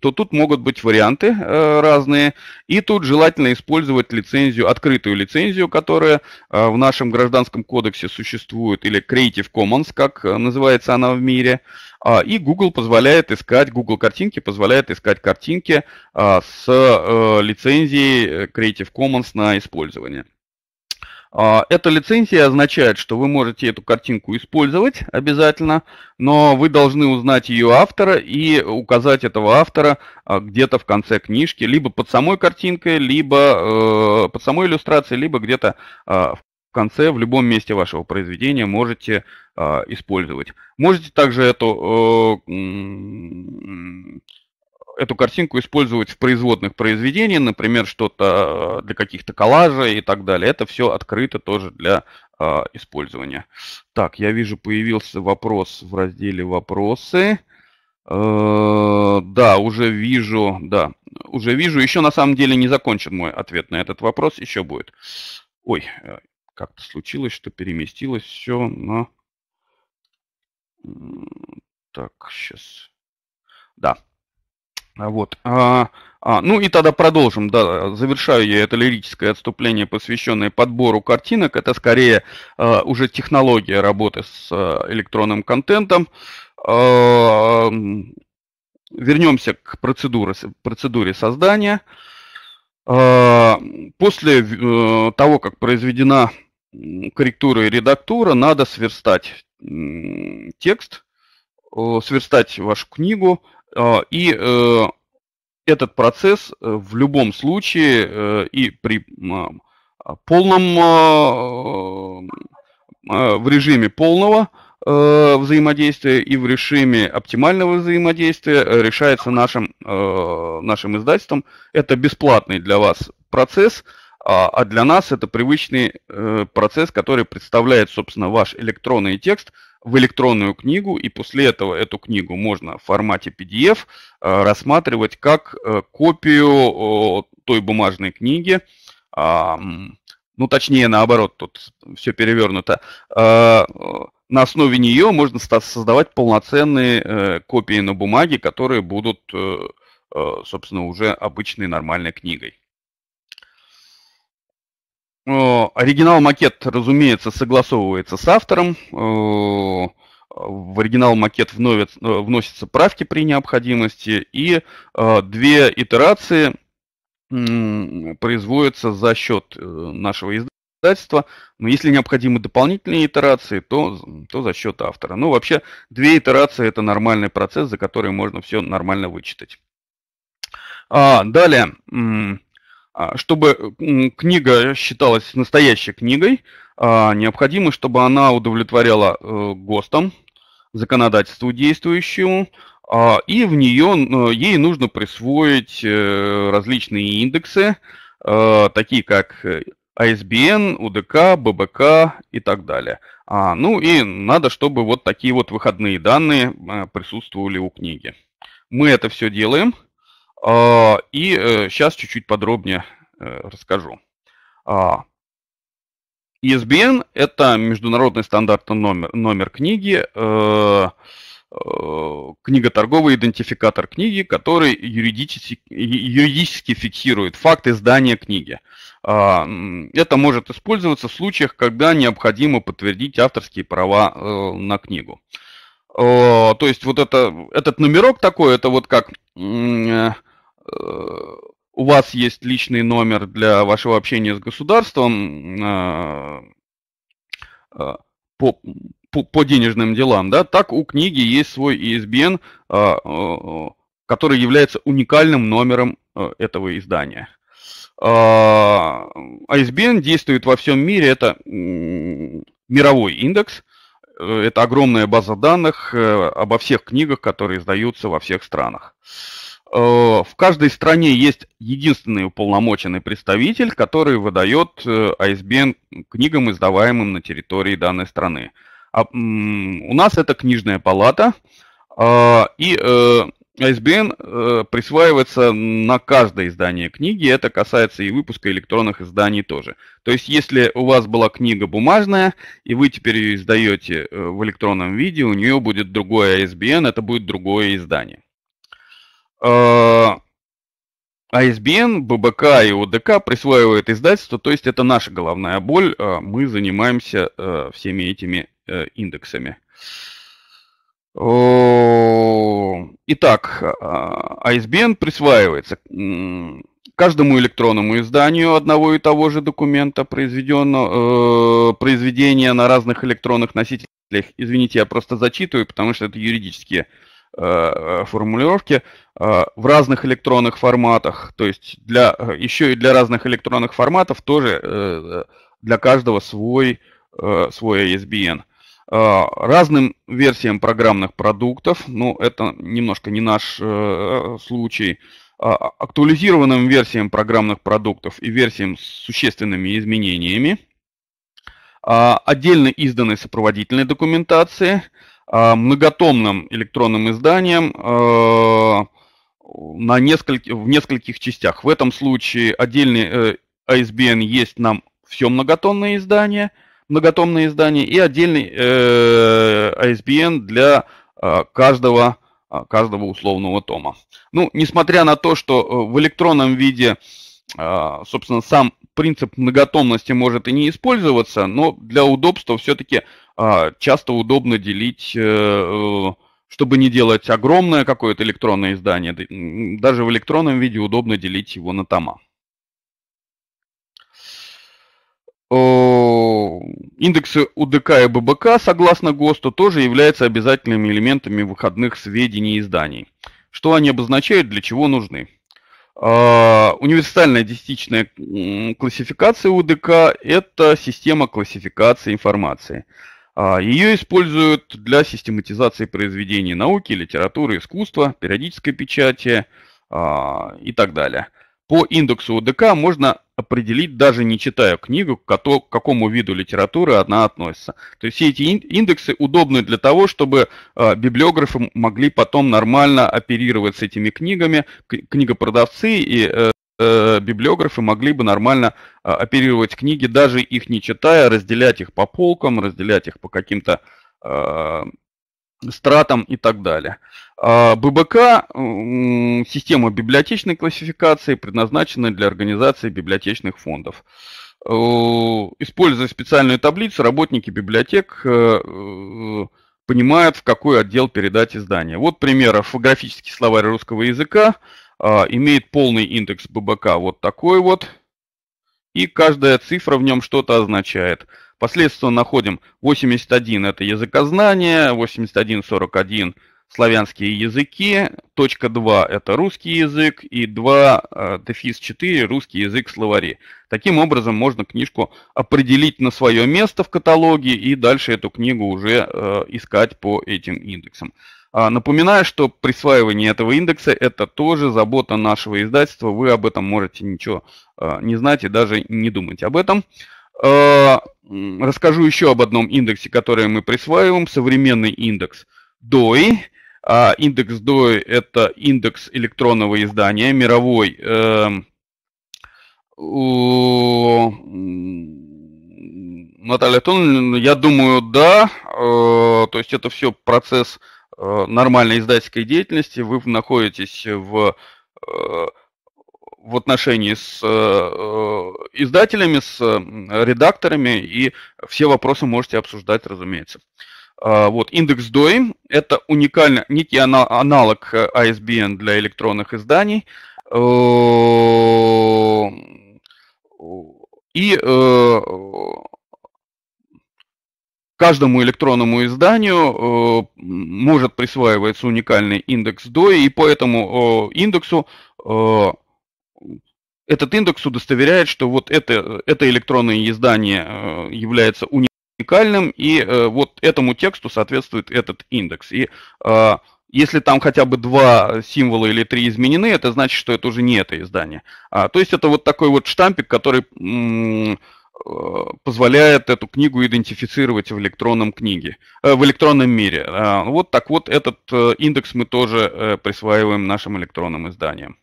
то тут могут быть варианты э, разные, и тут желательно использовать лицензию, открытую лицензию, которая в нашем гражданском кодексе существует, или Creative Commons, как называется она в мире, а, и Google позволяет искать, Google картинки позволяет искать картинки а, с э, лицензией э, Creative Commons на использование. А, эта лицензия означает, что вы можете эту картинку использовать обязательно, но вы должны узнать ее автора и указать этого автора где-то в конце книжки, либо под самой картинкой, либо э, под самой иллюстрацией, либо где-то в в конце в любом месте вашего произведения можете э, использовать. Можете также эту, э, эту картинку использовать в производных произведениях, например, что-то э, для каких-то коллажей и так далее. Это все открыто тоже для э, использования. Так, я вижу, появился вопрос в разделе «Вопросы». Э, да, уже вижу, да, уже вижу. Еще на самом деле не закончен мой ответ на этот вопрос, еще будет. Ой, э, как-то случилось, что переместилось все на... Так, сейчас. Да. А вот. А, а, ну и тогда продолжим. Да, завершаю я это лирическое отступление, посвященное подбору картинок. Это скорее а, уже технология работы с а, электронным контентом. А, вернемся к процедуре, процедуре создания. А, после э, того, как произведена корректура и редактура, надо сверстать текст, сверстать вашу книгу, а, и э, этот процесс э, в любом случае э, и при а, а, полном в режиме полного взаимодействия и в режиме оптимального взаимодействия решается нашим, нашим издательством. Это бесплатный для вас процесс, а, а для нас это привычный э, процесс, который представляет, собственно, ваш электронный текст в электронную книгу, и после этого эту книгу можно в формате PDF э, рассматривать как э, копию той бумажной книги, а, ну, точнее, наоборот, тут все перевернуто. А, на основе нее можно создавать полноценные копии на бумаге, которые будут, собственно, уже обычной нормальной книгой. Э, оригинал-макет, разумеется, согласовывается с автором. Э, в оригинал-макет э, вносятся правки при необходимости. И две итерации производятся за счет нашего издательства. Но если необходимы дополнительные итерации, то, то за счет автора. Ну, вообще, две итерации – это нормальный процесс, за который можно все нормально вычитать. А, далее. А, чтобы книга считалась настоящей книгой, а, необходимо, чтобы она удовлетворяла э, ГОСТам, законодательству действующему, а, и в нее, ну, ей нужно присвоить э, различные индексы, э, такие как ISBN, УДК, ББК и так далее. ну и надо, чтобы вот такие вот выходные данные присутствовали у книги. Мы это все делаем. А, и сейчас э, чуть-чуть подробнее э, расскажу. ISBN а, e – это международный стандартный номер, номер книги, э, книготорговый идентификатор книги, который юридически, юридически фиксирует факт издания книги. А, это может использоваться в случаях, когда необходимо подтвердить авторские права на книгу. То есть вот это, этот номерок такой, это вот как у вас есть личный номер для вашего общения с государством а, а, по, по, по денежным делам, да, так у книги есть свой ISBN, а, который является уникальным номером э, этого издания. ISBN действует во всем мире, это мировой индекс, э, это огромная база данных э, обо всех книгах, которые издаются во всех странах. Э, в каждой стране есть единственный уполномоченный представитель, который выдает ISBN э, книгам, издаваемым на территории данной страны. А, у нас это книжная палата, э, и ISBN присваивается на каждое издание книги, это касается и выпуска электронных изданий тоже. То есть, если у вас была книга бумажная, и вы теперь ее издаете в электронном виде, у нее будет другое ISBN, это будет другое издание. ISBN, а, а ББК и ОДК присваивает издательство, то есть это наша головная боль, а мы занимаемся всеми этими индексами. Итак, ISBN присваивается каждому электронному изданию одного и того же документа, произведенного, э, произведения на разных электронных носителях. Извините, я просто зачитываю, потому что это юридические формулировки. Э, в разных электронных форматах, то есть для, э, еще и для разных электронных форматов тоже э, для каждого свой, свой ISBN. Разным версиям программных продуктов, но это немножко не наш случай, а, а, актуализированным версиям программных продуктов и версиям с существенными изменениями, а, отдельно изданной сопроводительной документации, многотомным электронным изданием, на несколь... в нескольких частях. В этом случае отдельный э, ISBN а есть нам все многотонное издание многотомные издание и отдельный э, ISBN а для э, каждого э, каждого условного тома. Ну, несмотря на то, что э, в электронном виде, э, собственно, сам принцип многотомности может и не использоваться, но для удобства все-таки часто удобно делить чтобы не делать огромное какое-то электронное издание, даже в электронном виде удобно делить его на тома. Индексы УДК и ББК, согласно ГОСТу, тоже являются обязательными элементами выходных сведений изданий. Что они обозначают, для чего нужны? А, универсальная десятичная классификация УДК – это система классификации информации – а, Ее используют для систематизации произведений науки, литературы, искусства, периодической печати а, и так далее. По индексу УДК можно определить, даже не читая книгу, к какому виду литературы она относится. То есть все эти индексы удобны для того, чтобы а, библиографы могли потом нормально оперировать с этими книгами, книгопродавцы и э, Э, библиографы могли бы нормально э, оперировать книги, даже их не читая, разделять их по полкам, разделять их по каким-то э, стратам и так далее. А, ББК, система библиотечной классификации, предназначенная для организации библиотечных фондов. Используя специальную таблицу, работники библиотек э, э, понимают, в какой отдел передать издание. Вот пример орфографический словарь русского языка, а, имеет полный индекс ББК вот такой вот, и каждая цифра в нем что-то означает. Последствия находим 81 – это языкознание, 8141 славянские языки, точка 2 – это русский язык, и 2 а, дефис 4 – русский язык словари. Таким образом можно книжку определить на свое место в каталоге и дальше эту книгу уже э, искать по этим индексам. А, напоминаю, что присваивание этого индекса – это тоже забота нашего издательства. Вы об этом можете ничего а, не знать и даже не думать об этом. А, расскажу еще об одном индексе, который мы присваиваем. Современный индекс DOI. Индекс DOI – это индекс электронного издания, мировой эм, Наталья Анатольевна, я думаю, да. Э, то есть это все процесс Э, нормальной издательской деятельности, вы находитесь в, э, в отношении с э, издателями, с редакторами, и все вопросы можете обсуждать, разумеется. А, вот, индекс DOI – это уникальный, некий аналог ISBN а для электронных изданий. И каждому электронному изданию э, может присваиваться уникальный индекс DOI, и по этому э, индексу э, этот индекс удостоверяет, что вот это, это электронное издание является уникальным, и вот этому тексту соответствует этот индекс. И если там хотя бы два символа или три изменены, это значит, что это уже не это издание. А, то есть это вот такой вот штампик, который Э, позволяет эту книгу идентифицировать в электронном книге, э, в электронном мире. А, вот так вот этот э, индекс мы тоже присваиваем нашим электронным изданиям.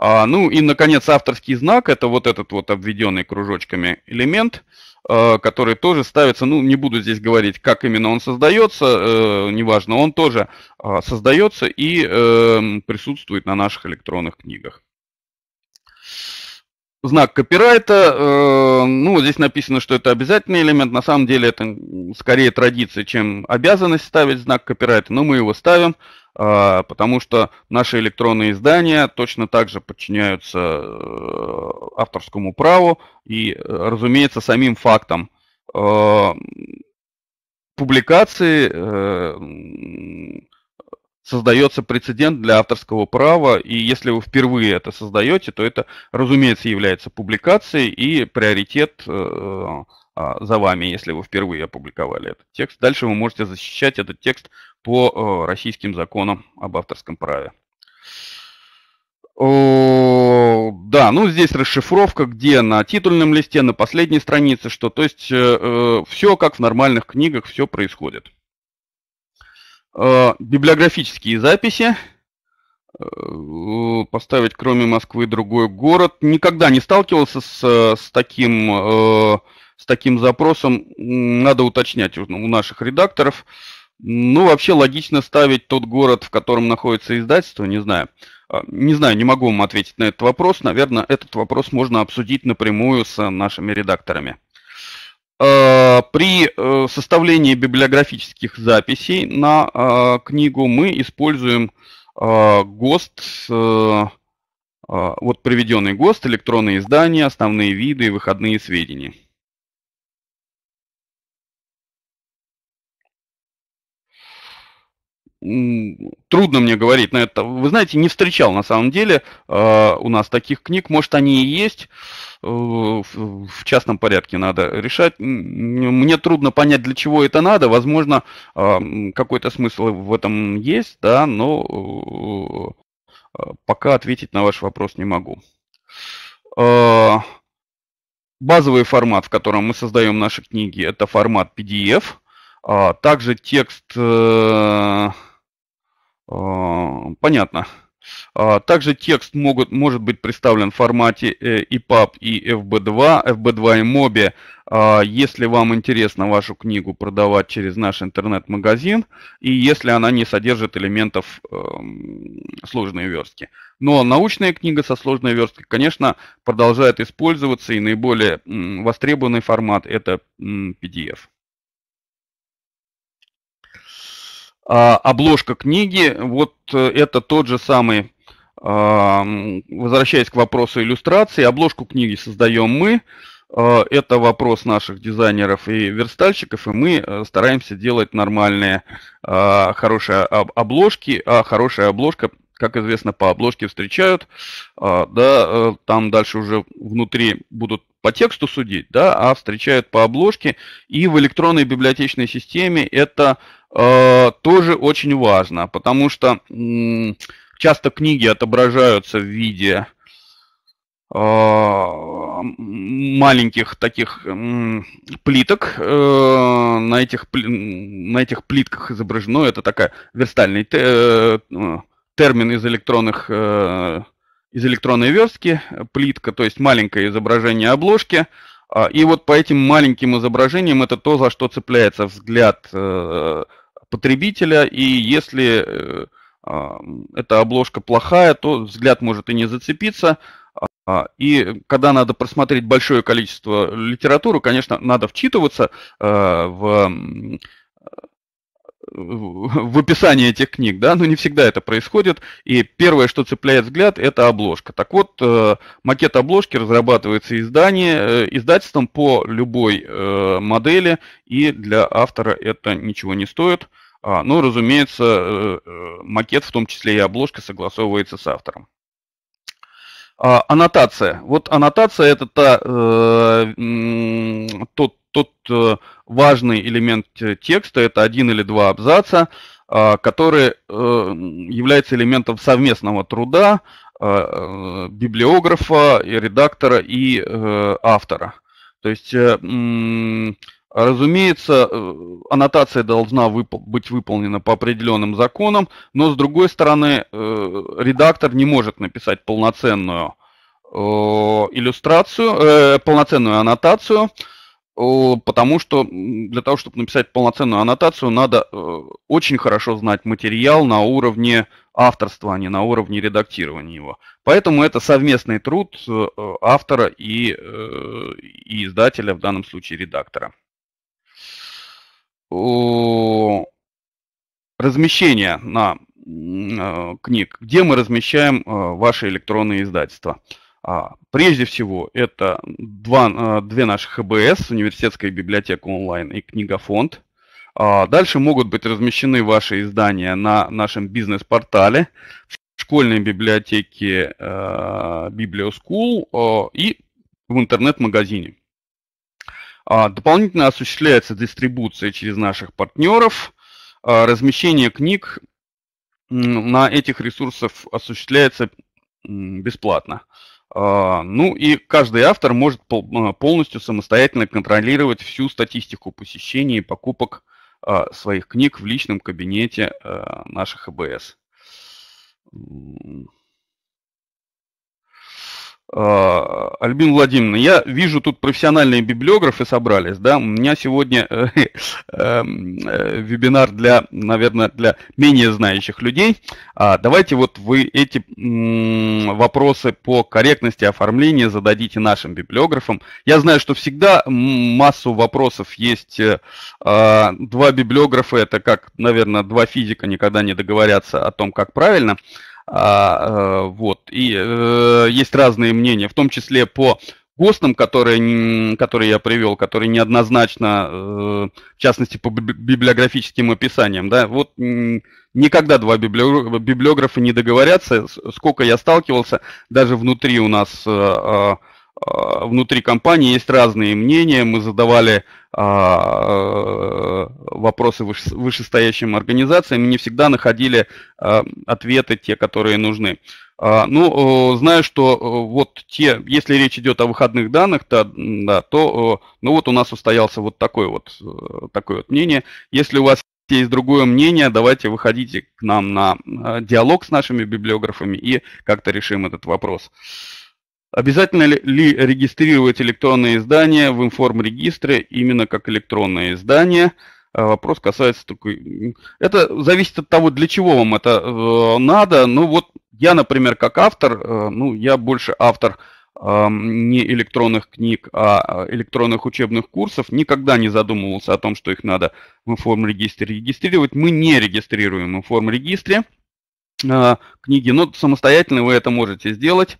А, ну и, наконец, авторский знак – это вот этот вот обведенный кружочками элемент, который тоже ставится, ну, не буду здесь говорить, как именно он создается, неважно, он тоже а, создается и эм, присутствует на наших электронных книгах знак копирайта. Э, ну, здесь написано, что это обязательный элемент. На самом деле это скорее традиция, чем обязанность ставить знак копирайта. Но мы его ставим, э, потому что наши электронные издания точно так же подчиняются э, авторскому праву и, разумеется, самим фактам э, публикации создается прецедент для авторского права, и если вы впервые это создаете, то это, разумеется, является публикацией и приоритет э, а, за вами, если вы впервые опубликовали этот текст. Дальше вы можете защищать этот текст по э, российским законам об авторском праве. да, ну здесь расшифровка, где на титульном листе, на последней странице, что, то есть э, э все как в нормальных книгах, все происходит. Э, библиографические записи. Э, поставить кроме Москвы другой город. Никогда не сталкивался с, с, таким, э, с таким запросом. Надо уточнять у наших редакторов. Ну, вообще логично ставить тот город, в котором находится издательство, не знаю. Не знаю, не могу вам ответить на этот вопрос. Наверное, этот вопрос можно обсудить напрямую с нашими редакторами. Э, при э, составлении библиографических записей на э, книгу мы используем ГОСТ, вот приведенный ГОСТ, электронные издания, основные виды и выходные сведения. трудно мне говорить на это. Вы знаете, не встречал на самом деле э, у нас таких книг. Может, они и есть э, в частном порядке надо решать. Мне трудно понять, для чего это надо. Возможно, э, какой-то смысл в этом есть, да, но э, э пока ответить на ваш вопрос не могу. Э, базовый формат, в котором мы создаем наши книги, это формат PDF. также текст... Э, а, понятно. А, также текст могут, может быть представлен в формате EPUB э, и FB2, FB2 и MOBI, а, если вам интересно вашу книгу продавать через наш интернет-магазин, и если она не содержит элементов эм, сложной верстки. Но научная книга со сложной версткой, конечно, продолжает использоваться, и наиболее востребованный формат – это PDF. А, обложка книги, вот э, это тот же самый, а, возвращаясь к вопросу иллюстрации, обложку книги создаем мы, а, это вопрос наших дизайнеров и верстальщиков, и мы э, стараемся делать нормальные, хорошие обложки, а хорошая обложка – как известно, по обложке встречают, а, да, э, там дальше уже внутри будут по тексту судить, да, а встречают по обложке. И в электронной библиотечной системе это э, тоже очень важно, потому что э, часто книги отображаются в виде э, маленьких таких плиток. Э, на этих, на этих плитках изображено, это такая верстальный термин из электронных э, из электронной верстки, плитка, то есть маленькое изображение обложки. А, и вот по этим маленьким изображениям это то, за что цепляется взгляд э, потребителя. И если э, а, эта обложка плохая, то взгляд может и не зацепиться. А, и когда надо просмотреть большое количество литературы, конечно, надо вчитываться в в описании этих книг, да, но не всегда это происходит. И первое, что цепляет взгляд, это обложка. Так вот, э, макет обложки разрабатывается издание, э, издательством по любой э, модели, и для автора это ничего не стоит. А, но, разумеется, макет, в том числе и обложка, согласовывается с автором. А, аннотация. Вот аннотация это та, э, тот, тот э, важный элемент э, текста, это один или два абзаца, а, э, который э, является элементом совместного труда а, э, библиографа, и редактора и э, автора. То есть э, Разумеется, э, аннотация должна выпол быть выполнена по определенным законам, но с другой стороны, э, редактор не может написать полноценную э, иллюстрацию, э, полноценную аннотацию, э, потому что для того, чтобы написать полноценную аннотацию, надо э, очень хорошо знать материал на уровне авторства, а не на уровне редактирования его. Поэтому это совместный труд автора и, и издателя, в данном случае редактора размещения на э, книг, где мы размещаем э, ваши электронные издательства. А, прежде всего, это два, э, две наших ХБС, университетская библиотека онлайн и книгофонд. А, дальше могут быть размещены ваши издания на нашем бизнес-портале, в школьной библиотеке Библиоскул и в интернет-магазине. А, дополнительно осуществляется дистрибуция через наших партнеров. А, размещение книг на этих ресурсах осуществляется бесплатно. А, ну и каждый автор может полностью самостоятельно контролировать всю статистику посещений и покупок своих книг в личном кабинете наших ЭБС. А, Альбин Владимировна, я вижу, тут профессиональные библиографы собрались, да, у меня сегодня э, [LAUGHS] эм, э, вебинар для, наверное, для менее знающих людей. А, давайте вот вы эти вопросы по корректности оформления зададите нашим библиографам. Я знаю, что всегда массу вопросов есть. Э, а, два библиографа, это как, наверное, два физика никогда не договорятся о том, как правильно. А, э, вот. И э, есть разные мнения, в том числе по ГОСТам, которые, которые я привел, которые неоднозначно, э, в частности, по библиографическим описаниям. Да? Вот никогда два библиографа не договорятся, сколько я сталкивался, даже внутри у нас... Э, э а, внутри компании есть разные мнения. Мы задавали а, вопросы вышестоящим организациям и не всегда находили а, ответы те, которые нужны. Ну, знаю, что вот те, если речь идет о выходных данных, то, да, то ну вот у нас устоялся вот такой вот, э, такое вот мнение. Если у вас есть другое мнение, давайте выходите к нам на э, диалог с нашими библиографами и как-то решим этот вопрос. Uh, Обязательно ли регистрировать электронное издание в информрегистре именно как электронное издание? А, вопрос касается такой... Это зависит от того, для чего вам это э, надо. Ну вот я, например, как автор, э, ну я больше автор не электронных книг, а, а электронных учебных курсов, никогда не задумывался о том, что их надо в информрегистре регистрировать. Мы не регистрируем в информрегистре а, книги, но самостоятельно вы это можете сделать.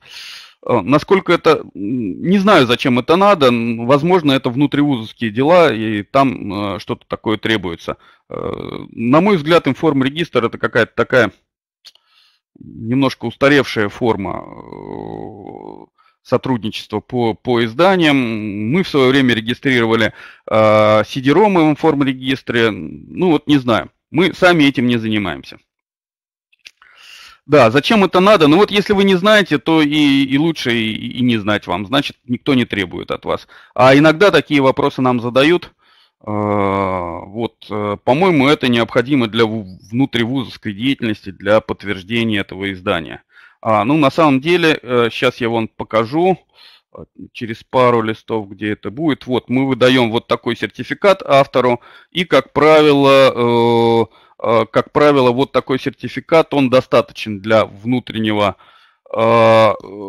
Э, насколько это... Не знаю, зачем это надо. Возможно, это внутривузовские дела, и там э, что-то такое требуется. Э, на мой взгляд, регистр это какая-то такая немножко устаревшая форма сотрудничества по, по изданиям. Мы в свое время регистрировали э, CD-ROM в информрегистре. Ну вот не знаю. Мы сами этим не занимаемся. Да, зачем это надо? Ну вот если вы не знаете, то и, и лучше и, и не знать вам. Значит, никто не требует от вас. А иногда такие вопросы нам задают. А, вот, э, по-моему, это необходимо для внутривузовской деятельности, для подтверждения этого издания. А, ну, на самом деле, сейчас э, я вам покажу а, через пару листов, где это будет. Вот, мы выдаем вот такой сертификат автору, и, как правило, э, Э, как правило, вот такой сертификат, он достаточен для внутреннего э,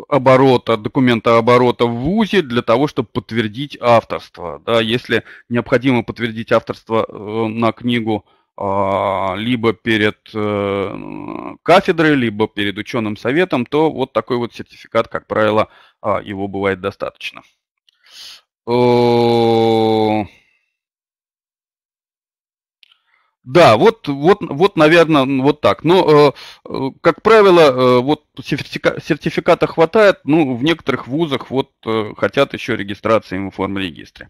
оборота, документа оборота в ВУЗе для того, чтобы подтвердить авторство. Да, если необходимо подтвердить авторство э, на книгу либо перед кафедрой, либо перед ученым советом, то вот такой вот сертификат, как правило, его бывает достаточно. Да, вот, вот, вот, наверное, вот так. Но, э, э, как правило, э, вот сертифика, сертификата хватает, ну, в некоторых вузах вот э, хотят еще регистрации в информрегистре.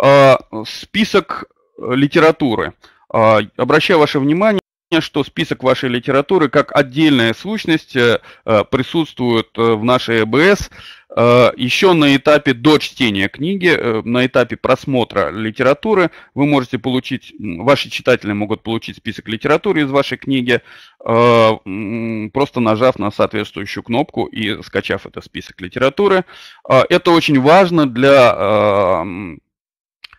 А, э, список литературы. Э, обращаю ваше внимание, что список вашей литературы как отдельная сущность э, э присутствует э, в нашей ЭБС. Э, Еще на этапе до чтения книги, э, на этапе просмотра литературы вы можете получить, ваши читатели могут получить список литературы из вашей книги, э, просто нажав на соответствующую кнопку и скачав этот список литературы. Это очень важно для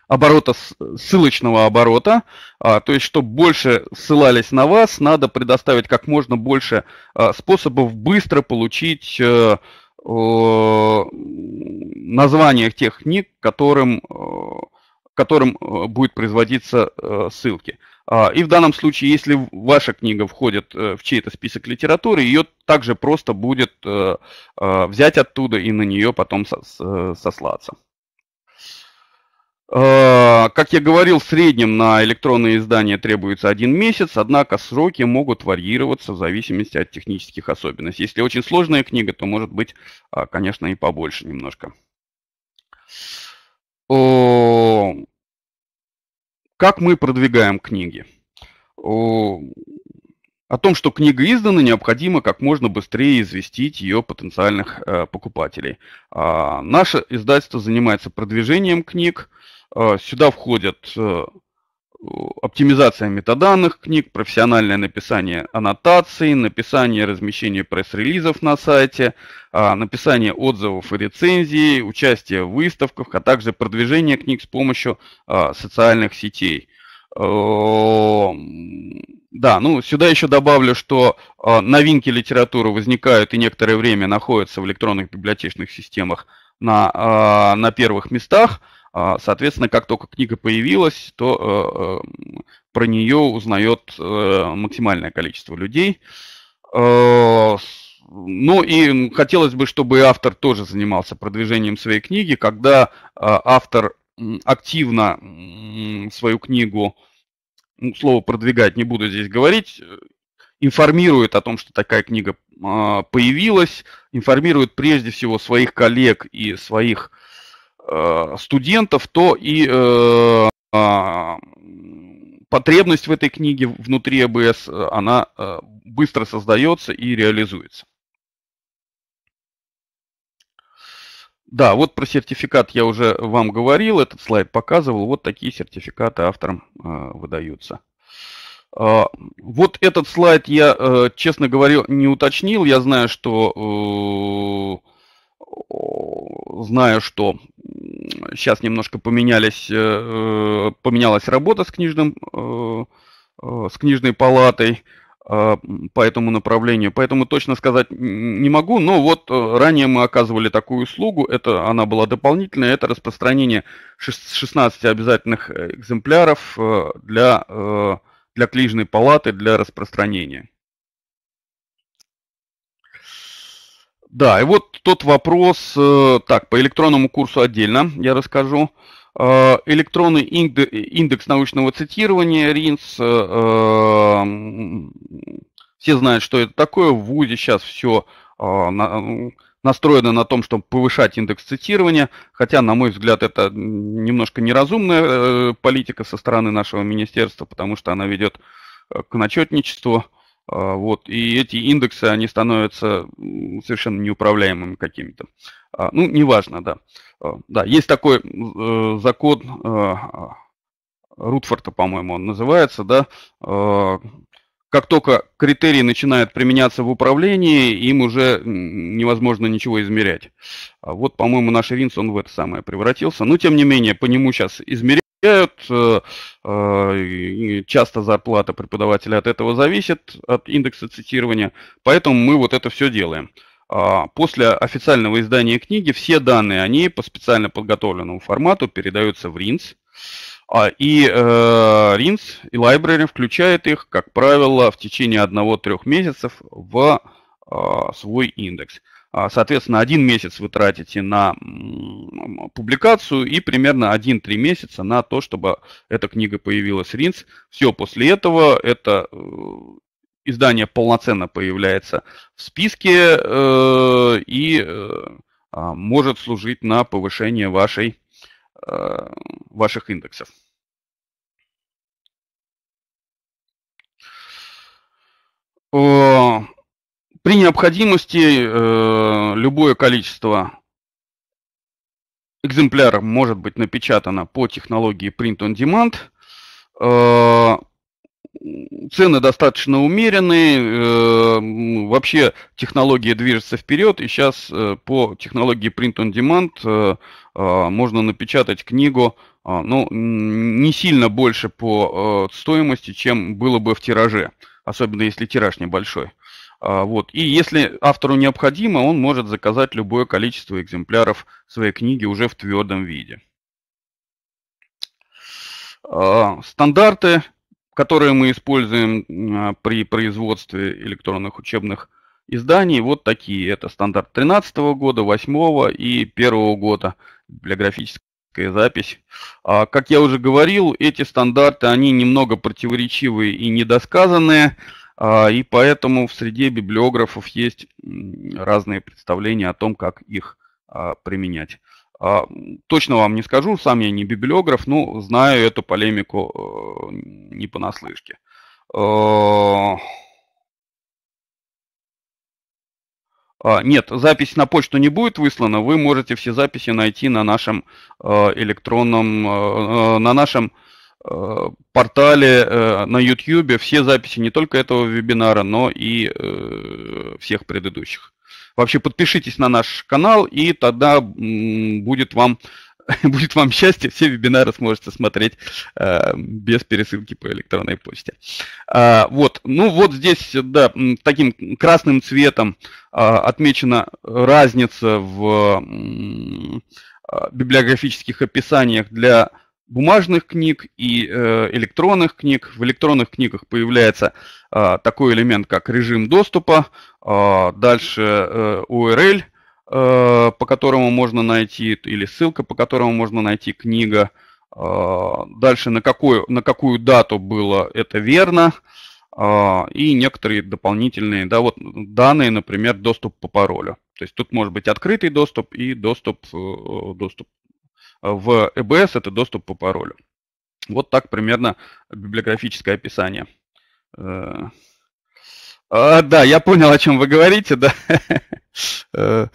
оборота, ссылочного оборота, то есть чтобы больше ссылались на вас, надо предоставить как можно больше способов быстро получить Э, названиях тех книг, которым, э, которым э, будет производиться ссылки. А, и в данном случае, если ваша книга входит в чей-то список литературы, ее также просто будет взять оттуда и на нее потом сослаться. Э, как я говорил, в среднем на электронные издания требуется один месяц, однако сроки могут варьироваться в зависимости от технических особенностей. Если очень сложная книга, то может быть, а, конечно, и побольше немножко. Как мы продвигаем книги? О том, что книга издана, необходимо как можно быстрее известить ее потенциальных э, покупателей. А, наше издательство занимается продвижением книг, а, сюда входят э, оптимизация метаданных книг, профессиональное написание аннотаций, написание размещение пресс-релизов на сайте, а, написание отзывов и рецензий, участие в выставках, а также продвижение книг с помощью а, социальных сетей. Э, да, ну сюда еще добавлю, что новинки литературы возникают и некоторое время находятся в электронных библиотечных системах на, на первых местах – а, соответственно, как только книга появилась, то э, э, про нее узнает э, максимальное количество людей. Ну и хотелось бы, чтобы автор тоже занимался продвижением своей книги, когда автор активно свою книгу, ну, слово продвигать не буду здесь говорить, информирует о том, что такая книга а, появилась, информирует прежде всего своих коллег и своих э, Э, студентов, то и э, а, потребность в этой книге внутри АБС, э, она быстро создается и реализуется. Да, вот про сертификат я уже вам говорил, этот слайд показывал. Вот такие сертификаты авторам э, выдаются. Э, вот этот слайд я, э, честно говоря, не уточнил. Я знаю, что э, знаю, что сейчас немножко поменялись, э, э, поменялась работа с книжным, э, с книжной палатой по этому направлению. Поэтому точно сказать не могу, но вот ранее мы оказывали такую услугу, это она была дополнительная, это распространение 16 обязательных экземпляров для, для книжной палаты для распространения. Да, и вот тот вопрос, э, так, по электронному курсу отдельно я расскажу. Э, электронный индекс научного цитирования РИНС, э, эм, все знают, что это такое. В ВУЗе сейчас все настроено на том, чтобы повышать индекс цитирования, хотя, на мой взгляд, это немножко неразумная политика со стороны нашего министерства, потому что она ведет к начетничеству. А, вот, и эти индексы, они становятся совершенно неуправляемыми какими-то. А, ну, неважно, да. А, да, есть такой э, закон э, Рутфорта, по-моему, он называется, да. Как только критерии начинают применяться в управлении, им уже невозможно ничего измерять. Вот, по-моему, наш Ринс, он в это самое превратился. Но, тем не менее, по нему сейчас измеряют получают. Э, э, часто зарплата преподавателя от этого зависит, от индекса цитирования. Поэтому мы вот это все делаем. А, после официального издания книги все данные, они по специально подготовленному формату передаются в РИНС. А, и э, РИНС и Library включает их, как правило, в течение одного-трех месяцев в а, свой индекс. А, соответственно, один месяц вы тратите на публикацию и примерно 1-3 месяца на то, чтобы эта книга появилась в РИНС. Все после этого это э, издание полноценно появляется в списке э, и э, а, может служить на повышение вашей, ваших индексов. Э, при необходимости э, любое количество экземпляров может быть напечатано по технологии Print on Demand. Э, цены достаточно умеренные. Э, вообще технология движется вперед, и сейчас э, по технологии Print on Demand э, можно напечатать книгу, ну, не сильно больше по стоимости, чем было бы в тираже, особенно если тираж небольшой. А, вот. И если автору необходимо, он может заказать любое количество экземпляров своей книги уже в твердом виде. А, стандарты, которые мы используем а, при производстве электронных учебных изданий, вот такие. Это стандарт 2013 года, 2008 и 2001 года, библиографической запись. Как я уже говорил, эти стандарты, они немного противоречивые и недосказанные. А, и поэтому в среде библиографов есть разные представления о том, как их а, применять. А, точно вам не скажу, сам я не библиограф, но знаю эту полемику э, не понаслышке. Нет, запись на почту не будет выслана. Вы можете все записи найти на нашем электронном, э, э, на нашем Э, портале, э, на YouTube все записи не только этого вебинара, но и э, всех предыдущих. Вообще подпишитесь на наш канал, и тогда будет вам, [LAUGHS] будет вам счастье, все вебинары сможете смотреть без пересылки по электронной почте. А, вот, ну вот здесь, да, таким красным цветом а, отмечена разница в а, библиографических описаниях для бумажных книг и э, электронных книг. В электронных книгах появляется э, такой элемент, как режим доступа, э, дальше э, URL, э, по которому можно найти, или ссылка, по которому можно найти книга, э, дальше на, какую на какую дату было это верно, э, и некоторые дополнительные да, вот, данные, например, доступ по паролю. То есть тут может быть открытый доступ и доступ, э, доступ в EBS э это доступ по паролю. Вот так примерно библиографическое описание. Э, а, да, я понял, о чем вы говорите, да. [LAUGHS] Э,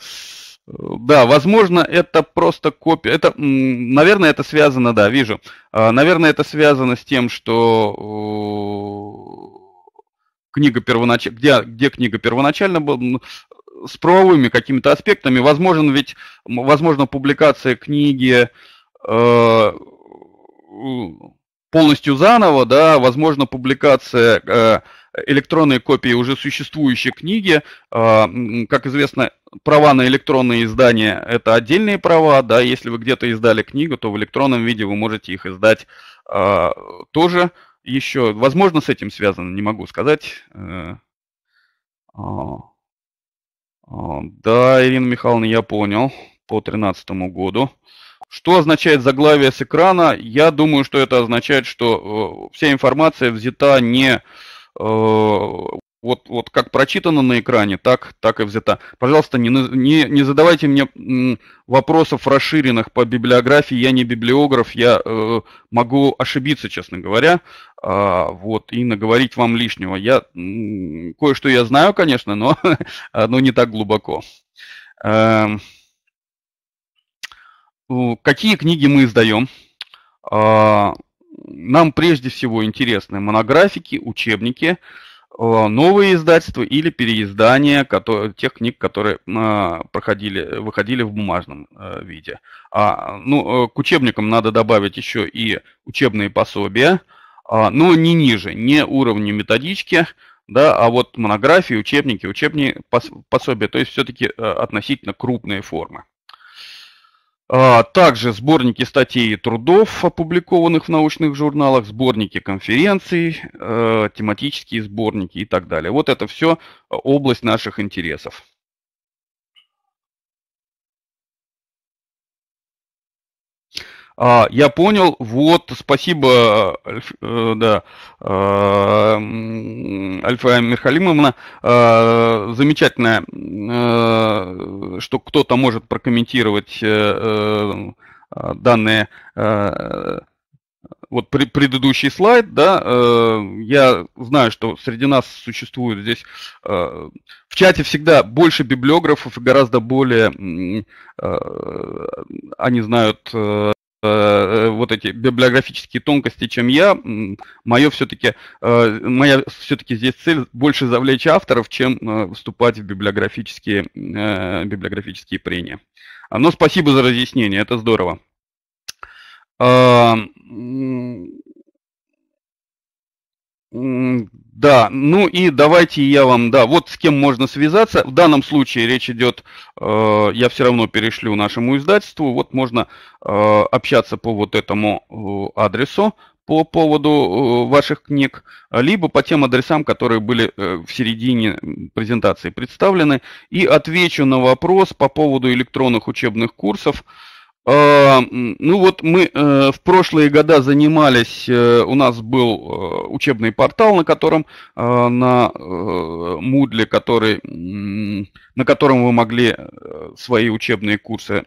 да, возможно, это просто копия. Это, наверное, это связано, да, вижу. А, наверное, это связано с тем, что книга первоначально, где, где книга первоначально была, ну, с правовыми какими-то аспектами. Возможно, ведь, возможно, публикация книги э, полностью заново, да, возможно, публикация э, электронной копии уже существующей книги. Э, как известно, права на электронные издания – это отдельные права, да, если вы где-то издали книгу, то в электронном виде вы можете их издать э, тоже еще. Возможно, с этим связано, не могу сказать. Э, а. А, да, Ирина Михайловна, я понял. По 2013 году. Что означает заглавие с экрана? Я думаю, что это означает, что э, вся информация взята не э, вот, вот как прочитано на экране, так, так и взята. Пожалуйста, не, не, не задавайте мне вопросов расширенных по библиографии. Я не библиограф, я э, могу ошибиться, честно говоря, э, вот, и наговорить вам лишнего. Я э, кое-что я знаю, конечно, но, [LAUGHS] а, но не так глубоко. Э, какие книги мы издаем? Э, а, нам прежде всего интересны монографики, учебники. Э, Э, новые издательства или переиздания которые, тех книг, которые э, проходили, выходили в бумажном э, виде. А, ну, к учебникам надо добавить еще и учебные пособия, а, но не ниже, не уровню методички, да, а вот монографии, учебники, учебные пособия, то есть все-таки относительно крупные формы. А, также сборники статей и трудов, опубликованных в научных журналах, сборники конференций, э, тематические сборники и так далее. Вот это все э, область наших интересов. А, я понял, вот, спасибо, э, да, э, Альфа Мирхалимовна, э, а, замечательно, э, что кто-то может прокомментировать э, э, данные э, вот при, предыдущий слайд, да, э, я знаю, что среди нас существует здесь э, в чате всегда больше библиографов и гораздо более э, они знают э, Э, э, вот эти библиографические тонкости, чем я. Мое все-таки, э, моя все-таки здесь цель больше завлечь авторов, чем вступать в библиографические, библиографические прения. А, но спасибо за разъяснение, это здорово. А, да, ну и давайте я вам, да, вот с кем можно связаться. В данном случае речь идет, э, я все равно перешлю нашему издательству, вот можно э, общаться по вот этому э, адресу по поводу э, ваших книг, либо по тем адресам, которые были э, в середине презентации представлены. И отвечу на вопрос по поводу электронных учебных курсов. Э, Э, ну вот мы э, в прошлые года занимались, э, у нас был учебный портал, на котором на Moodle, который, на котором вы могли свои учебные курсы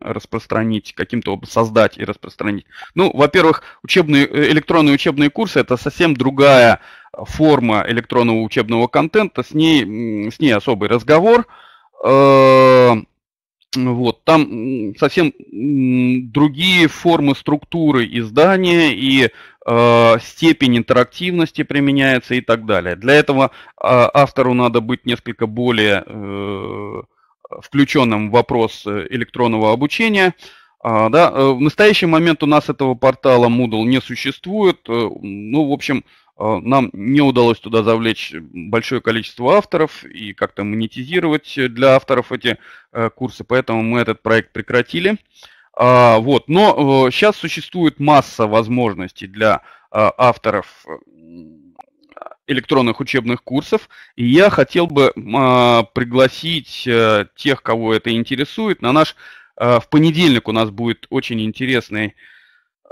распространить, каким-то образом создать и распространить. Ну, во-первых, учебные, электронные учебные курсы – это совсем другая форма электронного учебного контента, с ней, с ней особый разговор – вот, там совсем другие формы структуры издания и э, степень интерактивности применяется и так далее. Для этого э, автору надо быть несколько более э, включенным в вопрос э, электронного обучения. А, да, э, в настоящий момент у нас этого портала Moodle не существует. Э, ну, в общем, а, нам не удалось туда завлечь большое количество авторов и как-то монетизировать для авторов эти э, курсы, поэтому мы этот проект прекратили. А, вот. Но сейчас э, существует масса возможностей для э, авторов электронных учебных курсов. И я хотел бы а, пригласить тех, кого это интересует, на наш... в понедельник у нас будет очень интересный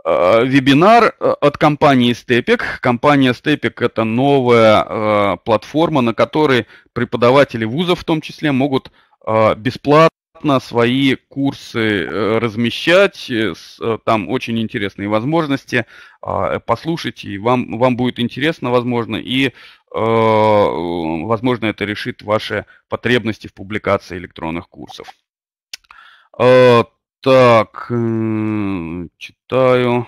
Э, вебинар э, от компании Stepik. Компания Stepik – это новая э, платформа, на которой преподаватели вузов в том числе могут бесплатно свои курсы размещать. Там очень интересные возможности. Послушайте, и вам, вам будет интересно, возможно, и возможно, это решит ваши потребности в публикации электронных курсов. Так, э, читаю.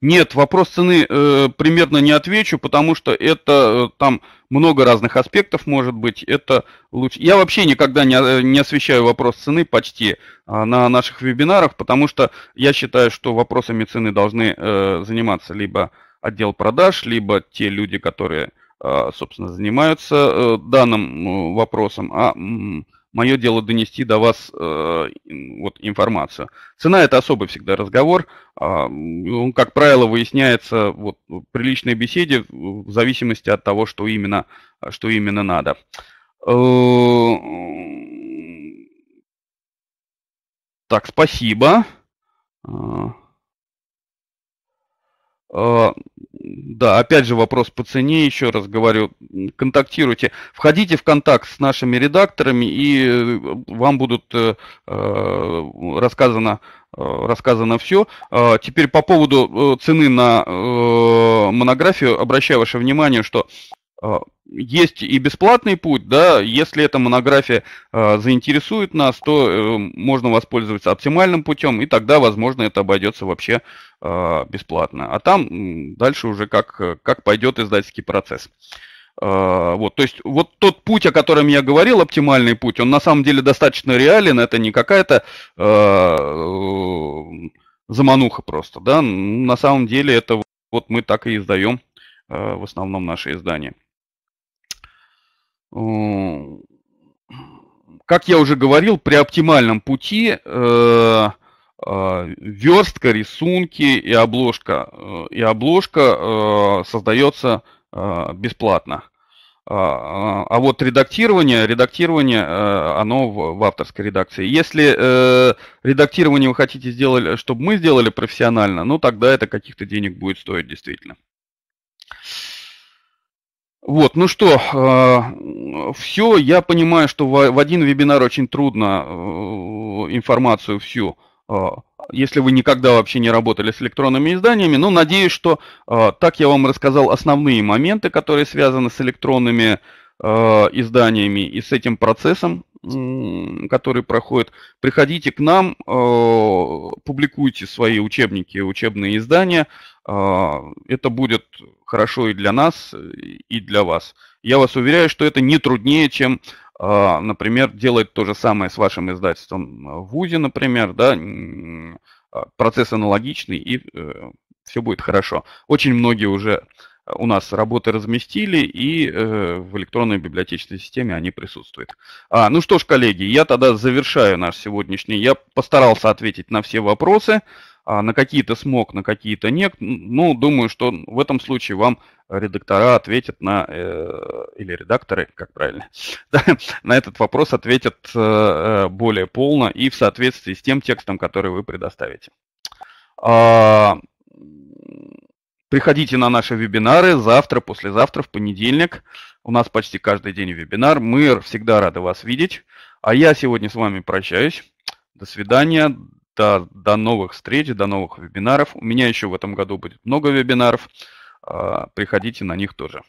Нет, вопрос цены э, примерно не отвечу, потому что это э, там много разных аспектов может быть. Это лучше. Я вообще никогда не, э, не освещаю вопрос цены почти а, на наших вебинарах, потому что я считаю, что вопросами цены должны э, заниматься либо отдел продаж, либо те люди, которые, э, собственно, занимаются э, данным э, вопросом. А, мое дело донести до вас э, вот, информацию. Цена – это особый всегда разговор. А, он, как правило, выясняется вот, при личной беседе в зависимости от того, что именно, что именно надо. Э, так, спасибо. Спасибо. А, да, опять же вопрос по цене, еще раз говорю, контактируйте, входите в контакт с нашими редакторами, и э, вам будут э, а, рассказано, э, рассказано все. А, теперь по поводу цены на монографию, обращаю ваше внимание, что а, есть и бесплатный путь, да, если эта монография а, заинтересует нас, то э, можно воспользоваться оптимальным путем, и тогда, возможно, это обойдется вообще а, бесплатно. А там дальше уже как, как пойдет издательский процесс. вот, то есть вот тот путь, о котором я говорил, оптимальный путь, он на самом деле достаточно реален, это не какая-то э, замануха просто, да, на самом деле это вот мы так и издаем э, в основном наши издания как я уже говорил, при оптимальном пути э, а, верстка, рисунки и обложка. Э, и обложка э, создается бесплатно. А, а вот редактирование, редактирование, оно в, авторской редакции. Если редактирование вы хотите сделать, чтобы мы сделали профессионально, ну тогда это каких-то денег будет стоить действительно. Вот, ну что, э, все, я понимаю, что в, один вебинар очень трудно э, информацию всю, э, если вы никогда вообще не работали с электронными изданиями, но надеюсь, что так я вам рассказал основные моменты, которые связаны с электронными изданиями Э, изданиями и с этим процессом, который проходит. Приходите к нам, э, публикуйте свои учебники, учебные издания. Э, это будет хорошо и для нас, и для вас. Я вас уверяю, что это не труднее, чем, например, делать то же самое с вашим издательством в ВУЗе, например. Да? Процесс аналогичный, и все будет хорошо. Очень многие уже у нас работы разместили, и э, в электронной библиотечной системе они присутствуют. А, ну что ж, коллеги, я тогда завершаю наш сегодняшний. Я постарался ответить на все вопросы. А, на какие-то смог, на какие-то нет. Ну, думаю, что в этом случае вам редактора ответят на... Э, или редакторы, как правильно. [LAUGHS] Да, на этот вопрос ответят э, э, более полно и в соответствии с тем текстом, который вы предоставите. А, Приходите на наши вебинары завтра, послезавтра, в понедельник. У нас почти каждый день вебинар. Мы всегда рады вас видеть. А я сегодня с вами прощаюсь. До свидания, до, до новых встреч, до новых вебинаров. У меня еще в этом году будет много вебинаров. А, приходите на них тоже.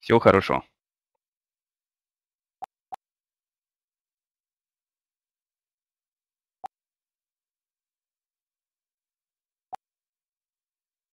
Всего хорошего.